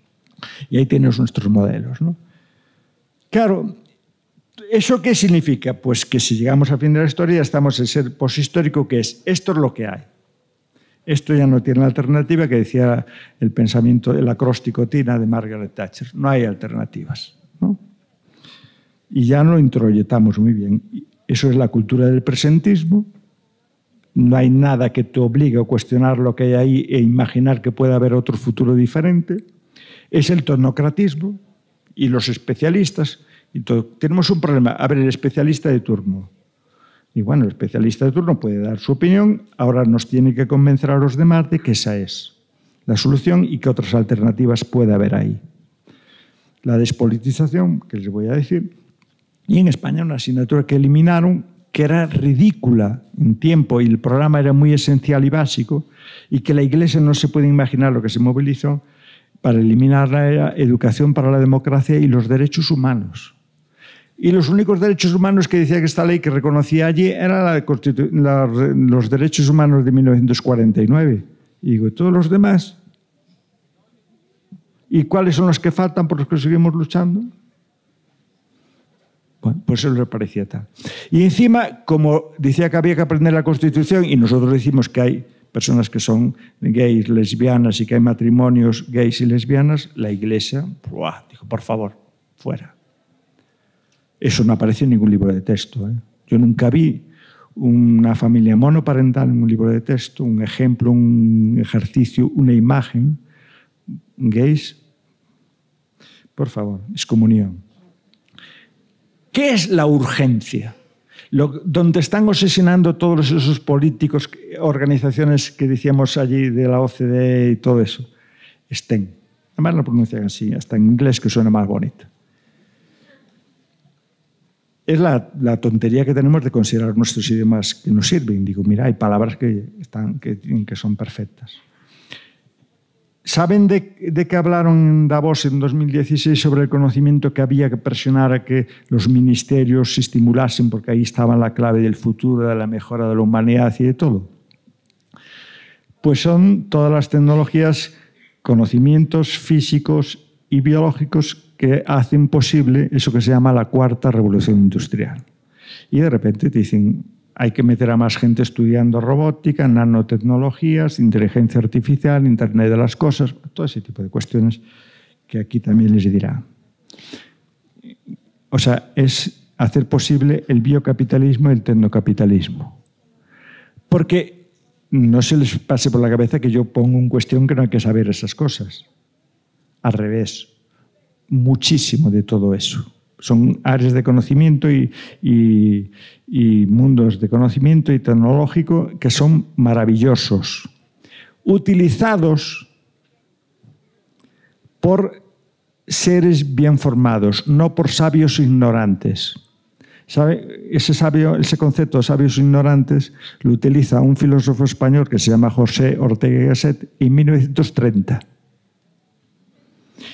Y ahí tienes nuestros modelos, ¿no? Claro, ¿Eso qué significa? Pues que si llegamos al fin de la historia estamos en ser poshistórico, que es esto es lo que hay. Esto ya no tiene alternativa que decía el pensamiento, el acróstico Tina de Margaret Thatcher. No hay alternativas. Y ya lo introyetamos muy bien. Eso es la cultura del presentismo. No hay nada que te obligue a cuestionar lo que hay ahí e imaginar que puede haber otro futuro diferente. Es el tonocratismo y los especialistas entonces, tenemos un problema. A el especialista de turno. Y bueno, el especialista de turno puede dar su opinión, ahora nos tiene que convencer a los demás de que esa es la solución y que otras alternativas puede haber ahí. La despolitización, que les voy a decir, y en España una asignatura que eliminaron que era ridícula en tiempo y el programa era muy esencial y básico, y que la Iglesia no se puede imaginar lo que se movilizó para eliminar la Educación para la Democracia y los Derechos Humanos. Y los únicos derechos humanos que decía que esta ley que reconocía allí eran la los derechos humanos de 1949. Y digo, todos los demás? ¿Y cuáles son los que faltan por los que seguimos luchando? Bueno, pues eso le parecía tal. Y encima, como decía que había que aprender la Constitución, y nosotros decimos que hay personas que son gays, lesbianas y que hay matrimonios gays y lesbianas, la Iglesia, dijo, por favor, fuera. Eso no aparece en ningún libro de texto. ¿eh? Yo nunca vi una familia monoparental en un libro de texto, un ejemplo, un ejercicio, una imagen. ¿Gays? Por favor, es comunión. ¿Qué es la urgencia? donde están obsesionando todos esos políticos, organizaciones que decíamos allí de la OCDE y todo eso. Estén. Además lo pronuncian así, hasta en inglés que suena más bonito es la, tontería que tenemos de considerar nuestros idiomas que nos sirven. Digo, mira, hay palabras que, están, que, que son perfectas. ¿Saben de, de qué hablaron en Davos en 2016 sobre el conocimiento que había que presionar a que los ministerios se estimulasen, porque ahí estaba la clave del futuro, de la mejora de la humanidad y de todo? Pues son todas las tecnologías, conocimientos físicos y biológicos que hacen posible eso que se llama la cuarta revolución industrial. Y de repente te dicen, hay que meter a más gente estudiando robótica, nanotecnologías, inteligencia artificial, Internet de las Cosas, todo ese tipo de cuestiones que aquí también les dirá. O sea, es hacer posible el biocapitalismo y el tecnocapitalismo. Porque no se les pase por la cabeza que yo pongo en cuestión que no hay que saber esas cosas. Al revés, muchísimo de todo eso. Son áreas de conocimiento y, mundos de conocimiento y tecnológico que son maravillosos, utilizados por seres bien formados, no por sabios ignorantes. Ese, sabio, ese concepto de sabios ignorantes lo utiliza un filósofo español que se llama José Ortega y Gasset en 1930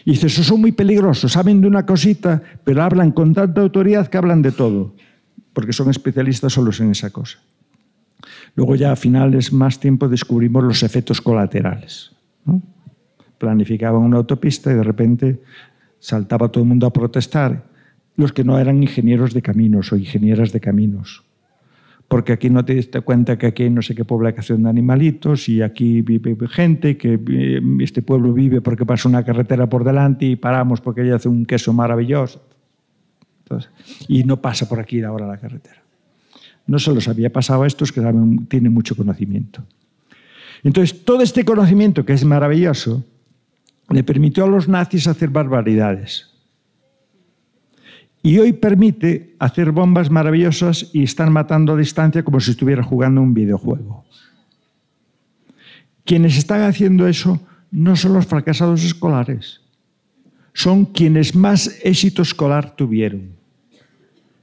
y eso son muy peligrosos, saben de una cosita, pero hablan con tanta autoridad que hablan de todo, porque son especialistas solos en esa cosa. Luego ya a finales, más tiempo, descubrimos los efectos colaterales. Planificaban una autopista y de repente saltaba todo el mundo a protestar, los que no eran ingenieros de caminos o ingenieras de caminos porque aquí no te diste cuenta que aquí no sé qué población de animalitos y aquí vive gente, que eh, este pueblo vive porque pasa una carretera por delante y paramos porque ella hace un queso maravilloso. y no pasa por aquí ahora la carretera. No se los había pasado a estos que tienen mucho conocimiento. Entonces, todo este conocimiento, que es maravilloso, le permitió a los nazis hacer barbaridades. Y hoy permite hacer bombas maravillosas y están matando a distancia como si estuviera jugando un videojuego. Quienes están haciendo eso no son los fracasados escolares, son quienes más éxito escolar tuvieron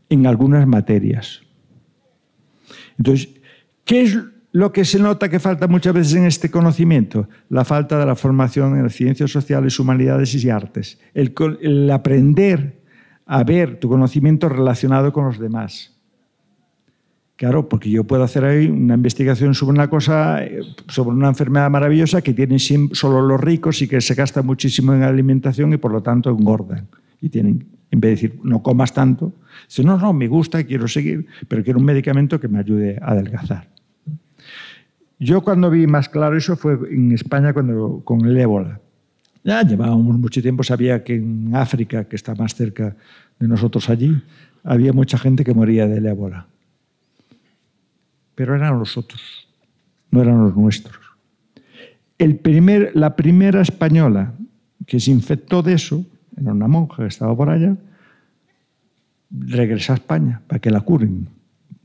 en algunas materias. Entonces, ¿qué es lo que se nota que falta muchas veces en este conocimiento? La falta de la formación en las ciencias sociales, humanidades y artes. el aprender a ver tu conocimiento relacionado con los demás. Claro, porque yo puedo hacer ahí una investigación sobre una cosa, eh, sobre una enfermedad maravillosa que tienen solo los ricos y que se gasta muchísimo en alimentación y por lo tanto engordan. Y tienen, en vez de decir, no comas tanto, dicen, no, no, me gusta, quiero seguir, pero quiero un medicamento que me ayude a adelgazar. Yo cuando vi más claro eso fue en España cuando, con el ébola. Ya llevábamos mucho tiempo, sabía que en África, que está más cerca de nosotros allí, había mucha gente que moría la ébola. Pero eran los otros, no eran los nuestros. El primer, la primera española que se infectó de eso, era una monja que estaba por allá, regresa a España para que la curen.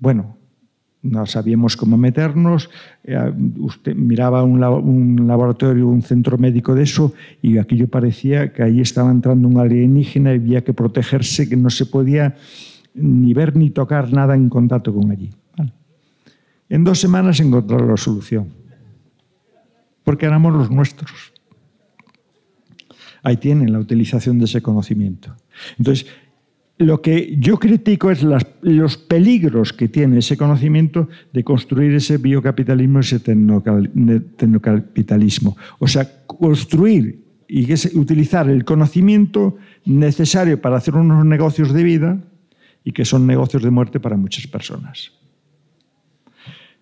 Bueno, no sabíamos cómo meternos. Eh, usted miraba un, laboratorio, un centro médico de eso, y aquello parecía que ahí estaba entrando un alienígena y había que protegerse, que no se podía ni ver ni tocar nada en contacto con allí. En dos semanas encontraron la solución, porque éramos los nuestros. Ahí tienen la utilización de ese conocimiento. Entonces, lo que yo critico es los peligros que tiene ese conocimiento de construir ese biocapitalismo, ese tecnocapitalismo. O sea, construir y utilizar el conocimiento necesario para hacer unos negocios de vida y que son negocios de muerte para muchas personas.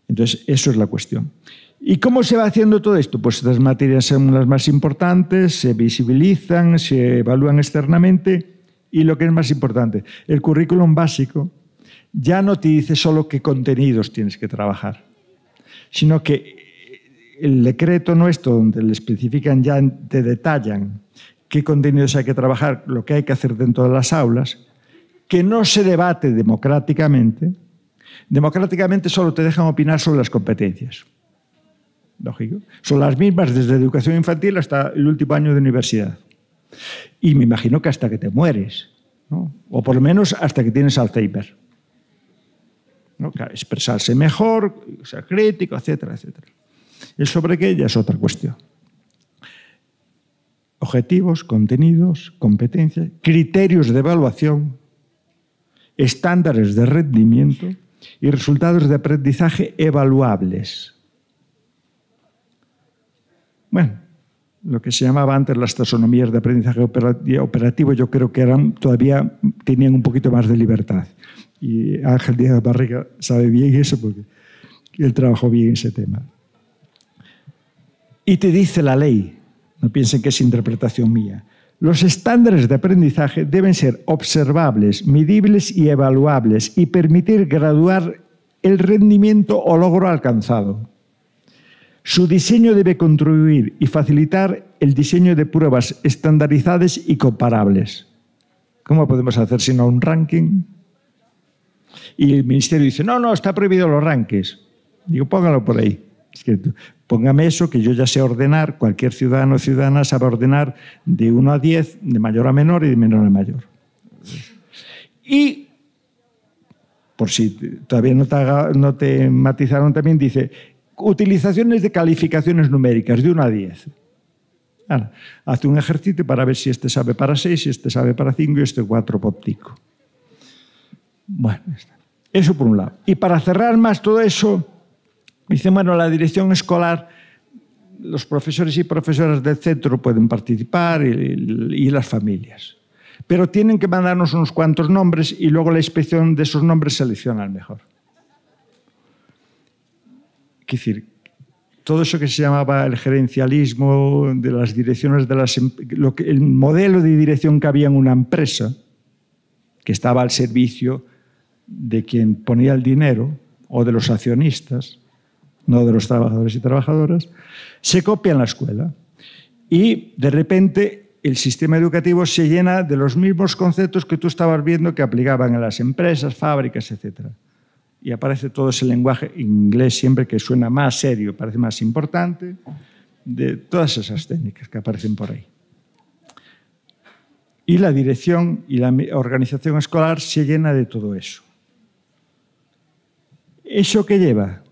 Entonces, eso es la cuestión. ¿Y cómo se va haciendo todo esto? Pues estas materias son las más importantes, se visibilizan, se evalúan externamente y lo que es más importante, el currículum básico ya no te dice solo qué contenidos tienes que trabajar, sino que el decreto nuestro, donde le especifican ya, te detallan qué contenidos hay que trabajar, lo que hay que hacer dentro de las aulas, que no se debate democráticamente, democráticamente solo te dejan opinar sobre las competencias. Lógico. Son las mismas desde educación infantil hasta el último año de universidad. Y me imagino que hasta que te mueres, o por lo menos hasta que tienes Alzheimer. ¿no? expresarse mejor, ser crítico, etcétera, etcétera. ¿Y sobre qué ya es otra cuestión. Objetivos, contenidos, competencias, criterios de evaluación, estándares de rendimiento y resultados de aprendizaje evaluables. Bueno, lo que se llamaba antes las taxonomías de aprendizaje operativo, yo creo que eran, todavía tenían un poquito más de libertad. Y Ángel Díaz Barriga sabe bien eso porque él trabajó bien ese tema. Y te dice la ley, no piensen que es interpretación mía, los estándares de aprendizaje deben ser observables, medibles y evaluables y permitir graduar el rendimiento o logro alcanzado. Su diseño debe contribuir y facilitar el diseño de pruebas estandarizadas y comparables. ¿Cómo podemos hacer sino un ranking? Y el ministerio dice, no, no, está prohibido los rankings. Digo, póngalo por ahí. póngame eso, que yo ya sé ordenar, cualquier ciudadano o ciudadana sabe ordenar de 1 a 10, de mayor a menor y de menor a mayor. Y, por si todavía no te matizaron, también dice, utilizaciones de calificaciones numéricas, de 1 a 10. Ahora, hace un ejercicio para ver si este sabe para 6, si este sabe para 5 y este 4 óptico. Bueno, eso por un lado. Y para cerrar más todo eso, dice, bueno, la dirección escolar, los profesores y profesoras del centro pueden participar y, y las familias. Pero tienen que mandarnos unos cuantos nombres y luego la inspección de esos nombres selecciona el mejor. Es decir, todo eso que se llamaba el gerencialismo de las direcciones de las em-, el modelo de dirección que había en una empresa que estaba al servicio de quien ponía el dinero o de los accionistas, no de los trabajadores y trabajadoras, se copia en la escuela y de repente el sistema educativo se llena de los mismos conceptos que tú estabas viendo que aplicaban en las empresas, fábricas, etcétera y aparece todo ese lenguaje inglés siempre que suena más serio, parece más importante, de todas esas técnicas que aparecen por ahí. Y la dirección y la organización escolar se llena de todo eso. ¿Eso qué lleva?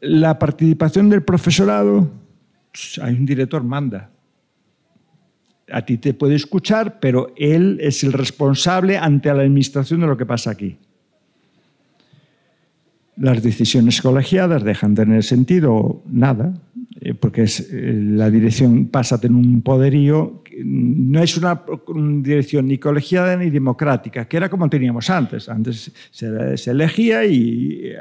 La participación del profesorado, pues, hay un director, manda. A ti te puede escuchar, pero él es el responsable ante la administración de lo que pasa aquí. Las decisiones colegiadas dejan de tener sentido nada, eh, porque es, eh, la dirección pasa a tener un poderío, no es una dirección ni colegiada ni democrática, que era como teníamos antes. Antes se, elegía y,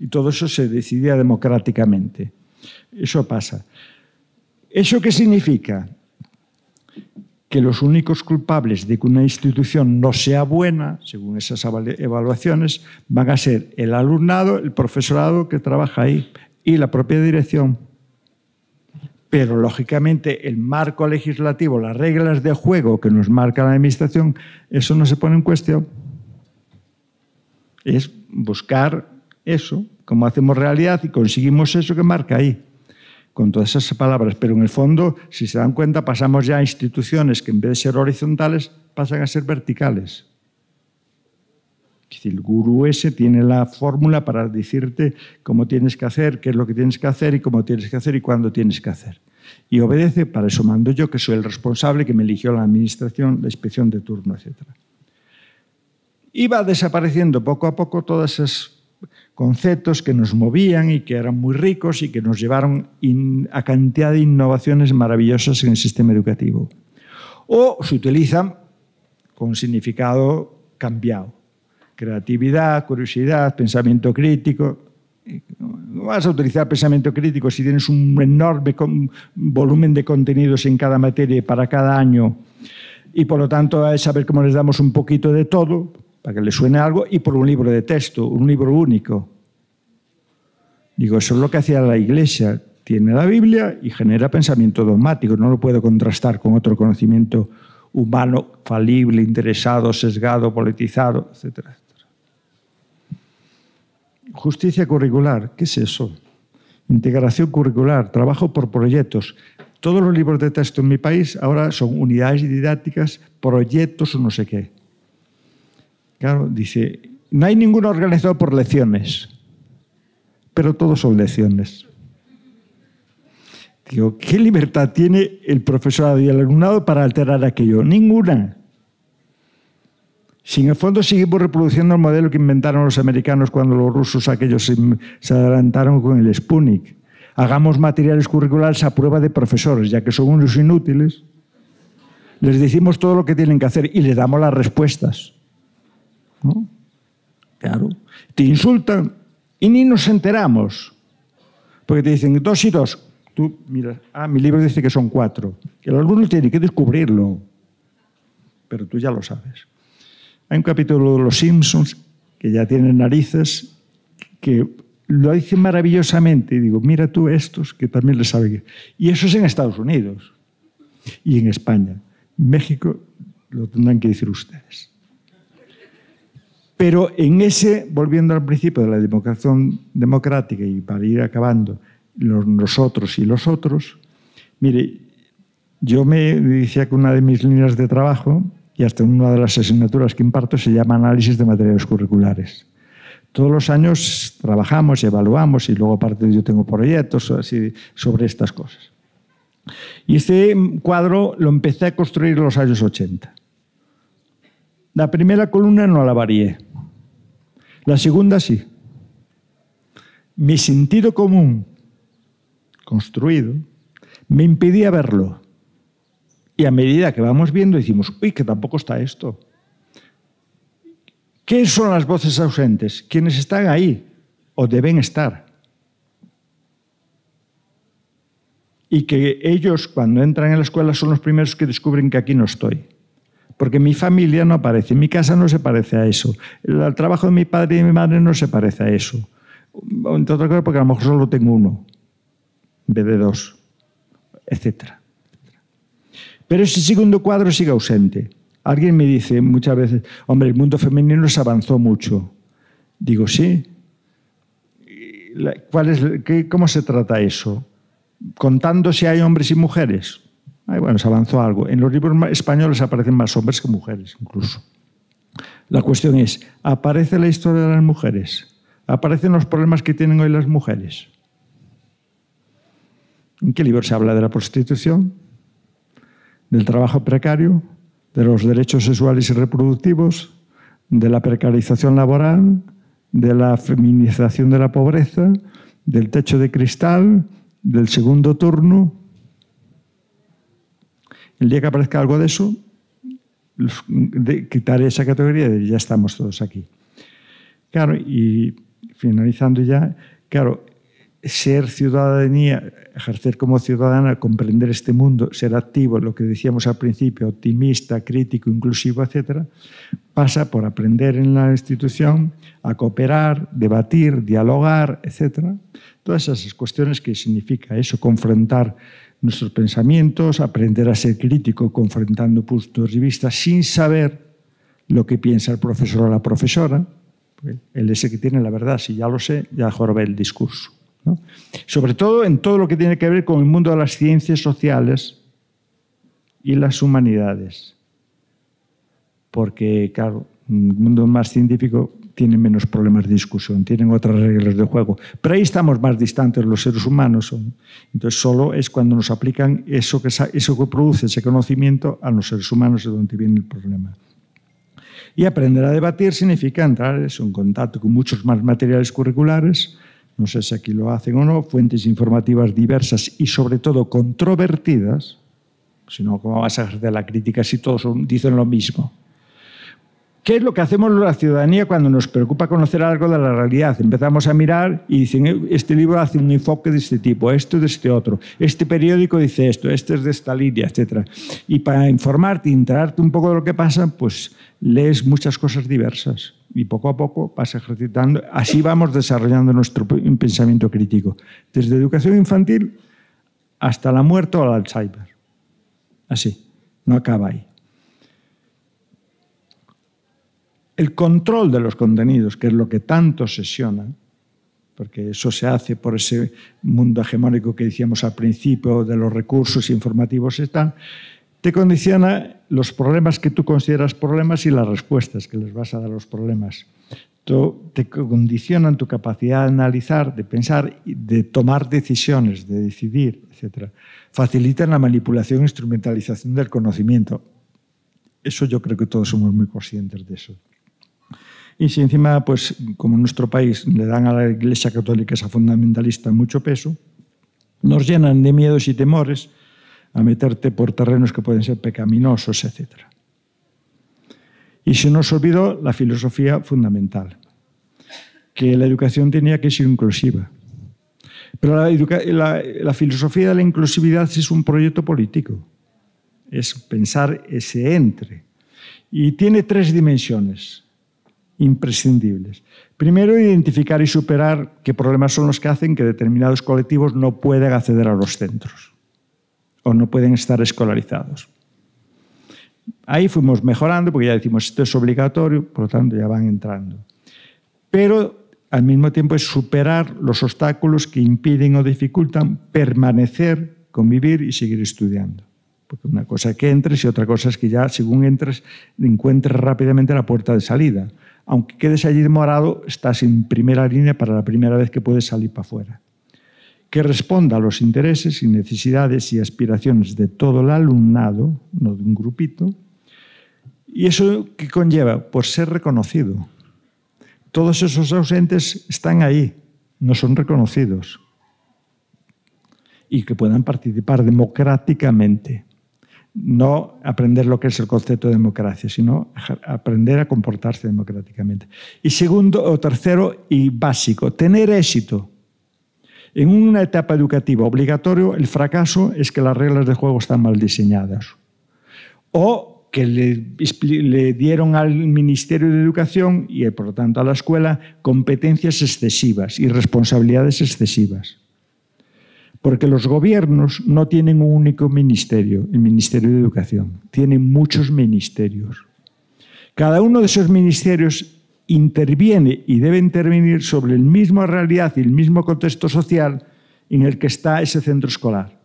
y, todo eso se decidía democráticamente. Eso pasa. ¿Eso qué significa? que los únicos culpables de que una institución no sea buena, según esas evaluaciones, van a ser el alumnado, el profesorado que trabaja ahí y la propia dirección. Pero, lógicamente, el marco legislativo, las reglas de juego que nos marca la Administración, eso no se pone en cuestión. Es buscar eso, cómo hacemos realidad y conseguimos eso que marca ahí con todas esas palabras, pero en el fondo, si se dan cuenta, pasamos ya a instituciones que en vez de ser horizontales, pasan a ser verticales. el gurú ese tiene la fórmula para decirte cómo tienes que hacer, qué es lo que tienes que hacer y cómo tienes que hacer y cuándo tienes que hacer. Y obedece, para eso mando yo, que soy el responsable, que me eligió la administración, la inspección de turno, etc. Y va desapareciendo poco a poco todas esas conceptos que nos movían y que eran muy ricos y que nos llevaron a cantidad de innovaciones maravillosas en el sistema educativo. O se utilizan con significado cambiado. Creatividad, curiosidad, pensamiento crítico. Eh, no vas a utilizar pensamiento crítico si tienes un enorme volumen de contenidos en cada materia para cada año. Y por lo tanto, es saber cómo les damos un poquito de todo, para que les suene algo, y por un libro de texto, un libro único. Digo, eso es lo que hacía la Iglesia. Tiene la Biblia y genera pensamiento dogmático. No lo puedo contrastar con otro conocimiento humano falible, interesado, sesgado, politizado, etcétera, Justicia curricular, ¿qué es eso? Integración curricular, trabajo por proyectos. Todos los libros de texto en mi país ahora son unidades didácticas, proyectos o no sé qué. Claro, dice, no hay ninguno organizado por lecciones pero todo son lecciones. Digo, ¿qué libertad tiene el profesorado y el alumnado para alterar aquello? Ninguna. Si en el fondo seguimos reproduciendo el modelo que inventaron los americanos cuando los rusos aquellos se adelantaron con el Sputnik. Hagamos materiales curriculares a prueba de profesores, ya que son unos inútiles. Les decimos todo lo que tienen que hacer y les damos las respuestas. ¿No? Claro. Te insultan, y ni nos enteramos, porque te dicen dos y dos. Tú miras, ah, mi libro dice que son cuatro. El alumno tiene que descubrirlo, pero tú ya lo sabes. Hay un capítulo de Los Simpsons que ya tiene narices, que lo dice maravillosamente. Y digo, mira tú estos que también le saben. Y eso es en Estados Unidos y en España. México lo tendrán que decir ustedes. Pero en ese, volviendo al principio de la democracia democrática y para ir acabando, los nosotros y los otros, mire, yo me decía que una de mis líneas de trabajo y hasta una de las asignaturas que imparto se llama análisis de materiales curriculares. Todos los años trabajamos, y evaluamos y luego aparte yo tengo proyectos sobre estas cosas. Y este cuadro lo empecé a construir en los años 80. La primera columna no la varié. La segunda sí. Mi sentido común construido me impedía verlo. Y a medida que vamos viendo decimos, uy, que tampoco está esto. ¿Qué son las voces ausentes? Quienes están ahí o deben estar. Y que ellos cuando entran en la escuela son los primeros que descubren que aquí no estoy porque mi familia no aparece, mi casa no se parece a eso, el trabajo de mi padre y de mi madre no se parece a eso. Entre otras cosas, porque a lo mejor solo tengo uno, en vez de dos, etcétera. Pero ese segundo cuadro sigue ausente. Alguien me dice muchas veces, hombre, el mundo femenino se avanzó mucho. Digo, sí. ¿Cómo se trata eso? ¿Contando si hay hombres y mujeres? bueno, se avanzó algo. En los libros españoles aparecen más hombres que mujeres, incluso. La cuestión es, ¿aparece la historia de las mujeres? ¿Aparecen los problemas que tienen hoy las mujeres? ¿En qué libro se habla de la prostitución? ¿Del trabajo precario? ¿De los derechos sexuales y reproductivos? ¿De la precarización laboral? ¿De la feminización de la pobreza? ¿Del techo de cristal? ¿Del segundo turno? El día que aparezca algo de eso, de quitaré esa categoría de ya estamos todos aquí. Claro, y finalizando ya, claro, ser ciudadanía, ejercer como ciudadana, comprender este mundo, ser activo, lo que decíamos al principio, optimista, crítico, inclusivo, etcétera, pasa por aprender en la institución a cooperar, debatir, dialogar, etcétera. Todas esas cuestiones que significa eso, confrontar nuestros pensamientos, aprender a ser crítico confrontando puntos de vista sin saber lo que piensa el profesor o la profesora. el es el que tiene la verdad, si ya lo sé, ya ve el discurso. Sobre todo en todo lo que tiene que ver con el mundo de las ciencias sociales y las humanidades. Porque, claro, un mundo más científico tienen menos problemas de discusión, tienen otras reglas de juego. Pero ahí estamos más distantes los seres humanos. Entonces solo es cuando nos aplican eso que, produce ese conocimiento a los seres humanos de donde viene el problema. Y aprender a debatir significa entrar en contacto con muchos más materiales curriculares, no sé si aquí lo hacen o no, fuentes informativas diversas y sobre todo controvertidas, sino cómo vas a hacer la crítica si todos dicen lo mismo. ¿Qué es lo que hacemos la ciudadanía cuando nos preocupa conocer algo de la realidad? Empezamos a mirar y dicen, eh, este libro hace un enfoque de este tipo, esto de este otro, este periódico dice esto, este es de esta línea, etc. Y para informarte enterarte un poco de lo que pasa, pues lees muchas cosas diversas y poco a poco vas ejercitando. Así vamos desarrollando nuestro pensamiento crítico, desde educación infantil hasta la muerte o al Alzheimer. Así, no acaba ahí. el control de los contenidos, que es lo que tanto sesiona, porque eso se hace por ese mundo hegemónico que decíamos al principio de los recursos informativos están, te condiciona los problemas que tú consideras problemas y las respuestas que les vas a dar a los problemas. Te condicionan tu capacidad de analizar, de pensar, de tomar decisiones, de decidir, etc. Facilitan la manipulación e instrumentalización del conocimiento. Eso yo creo que todos somos muy conscientes de eso. Y si encima, pues como en nuestro país le dan a la Iglesia Católica esa fundamentalista mucho peso, nos llenan de miedos y temores a meterte por terrenos que pueden ser pecaminosos, etc. Y se nos olvidó la filosofía fundamental, que la educación tenía que ser inclusiva. Pero la, la filosofía de la inclusividad es un proyecto político, es pensar ese entre. Y tiene tres dimensiones imprescindibles. Primero, identificar y superar qué problemas son los que hacen que determinados colectivos no puedan acceder a los centros o no pueden estar escolarizados. Ahí fuimos mejorando porque ya decimos esto es obligatorio, por lo tanto ya van entrando. Pero al mismo tiempo es superar los obstáculos que impiden o dificultan permanecer, convivir y seguir estudiando. Porque una cosa es que entres y otra cosa es que ya según entres encuentres rápidamente la puerta de salida aunque quedes allí demorado, estás en primera línea para la primera vez que puedes salir para afuera. Que responda a los intereses y necesidades y aspiraciones de todo el alumnado, no de un grupito. ¿Y eso qué conlleva? por ser reconocido. Todos esos ausentes están ahí, no son reconocidos. Y que puedan participar democráticamente no aprender lo que es el concepto de democracia, sino aprender a comportarse democráticamente. Y segundo, o tercero y básico, tener éxito. En una etapa educativa obligatoria, el fracaso es que las reglas de juego están mal diseñadas. O que le, le dieron al Ministerio de Educación y por lo tanto a la escuela competencias excesivas y responsabilidades excesivas porque los gobiernos no tienen un único ministerio, el Ministerio de Educación, tienen muchos ministerios. Cada uno de esos ministerios interviene y debe intervenir sobre la misma realidad y el mismo contexto social en el que está ese centro escolar,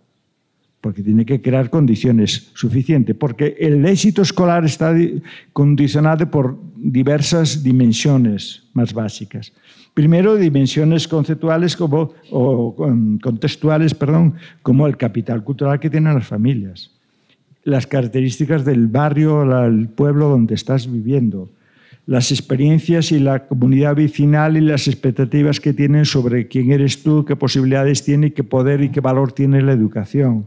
porque tiene que crear condiciones suficientes, porque el éxito escolar está condicionado por diversas dimensiones más básicas. Primero, dimensiones conceptuales como, o contextuales, perdón, como el capital cultural que tienen las familias, las características del barrio, el pueblo donde estás viviendo, las experiencias y la comunidad vecinal y las expectativas que tienen sobre quién eres tú, qué posibilidades tiene, qué poder y qué valor tiene la educación,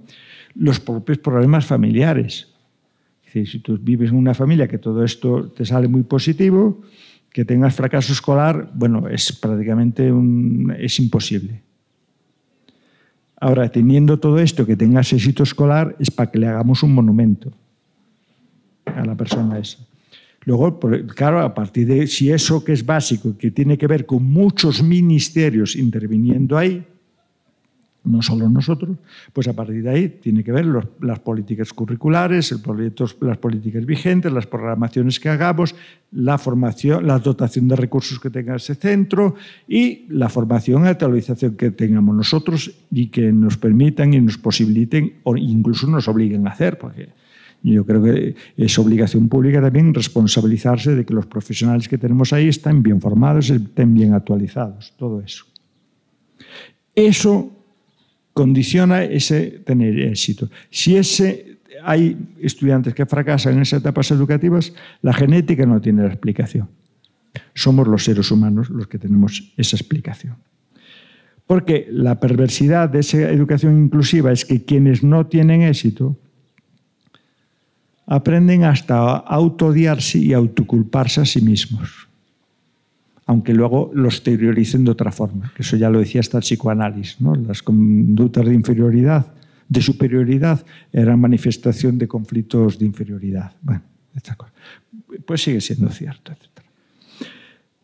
los propios problemas familiares. Es decir, si tú vives en una familia que todo esto te sale muy positivo, que tengas fracaso escolar, bueno, es prácticamente un, es imposible. Ahora, teniendo todo esto, que tengas éxito escolar, es para que le hagamos un monumento a la persona esa. Luego, claro, a partir de si eso que es básico, que tiene que ver con muchos ministerios interviniendo ahí, no solo nosotros, pues a partir de ahí tiene que ver las políticas curriculares, las políticas vigentes, las programaciones que hagamos, la formación, la dotación de recursos que tenga ese centro y la formación y actualización que tengamos nosotros y que nos permitan y nos posibiliten o incluso nos obliguen a hacer, porque yo creo que es obligación pública también responsabilizarse de que los profesionales que tenemos ahí estén bien formados, estén bien actualizados, todo eso. Eso condiciona ese tener éxito. Si ese, hay estudiantes que fracasan en esas etapas educativas, la genética no tiene la explicación. Somos los seres humanos los que tenemos esa explicación. Porque la perversidad de esa educación inclusiva es que quienes no tienen éxito aprenden hasta a autodiarse y autoculparse a sí mismos aunque luego lo exterioricen de otra forma. Que eso ya lo decía hasta el psicoanálisis. ¿no? Las conductas de inferioridad, de superioridad, eran manifestación de conflictos de inferioridad. Bueno, Pues sigue siendo cierto, etc.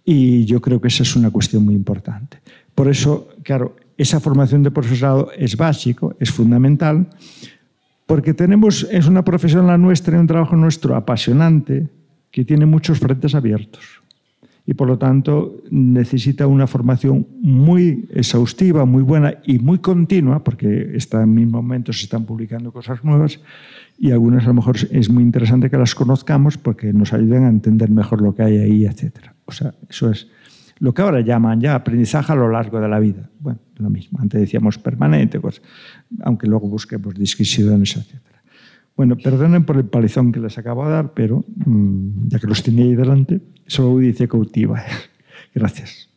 Y yo creo que esa es una cuestión muy importante. Por eso, claro, esa formación de profesorado es básico, es fundamental, porque tenemos, es una profesión la nuestra y un trabajo nuestro apasionante que tiene muchos frentes abiertos y por lo tanto necesita una formación muy exhaustiva, muy buena y muy continua, porque en en mismo momento se están publicando cosas nuevas y algunas a lo mejor es muy interesante que las conozcamos porque nos ayuden a entender mejor lo que hay ahí, etc. O sea, eso es lo que ahora llaman ya aprendizaje a lo largo de la vida. Bueno, lo mismo, antes decíamos permanente, pues, aunque luego busquemos disquisiciones, etcétera. Bueno, perdonen por el palizón que les acabo de dar, pero mm, ya que los tenía ahí delante, solo dice cautiva. Gracias.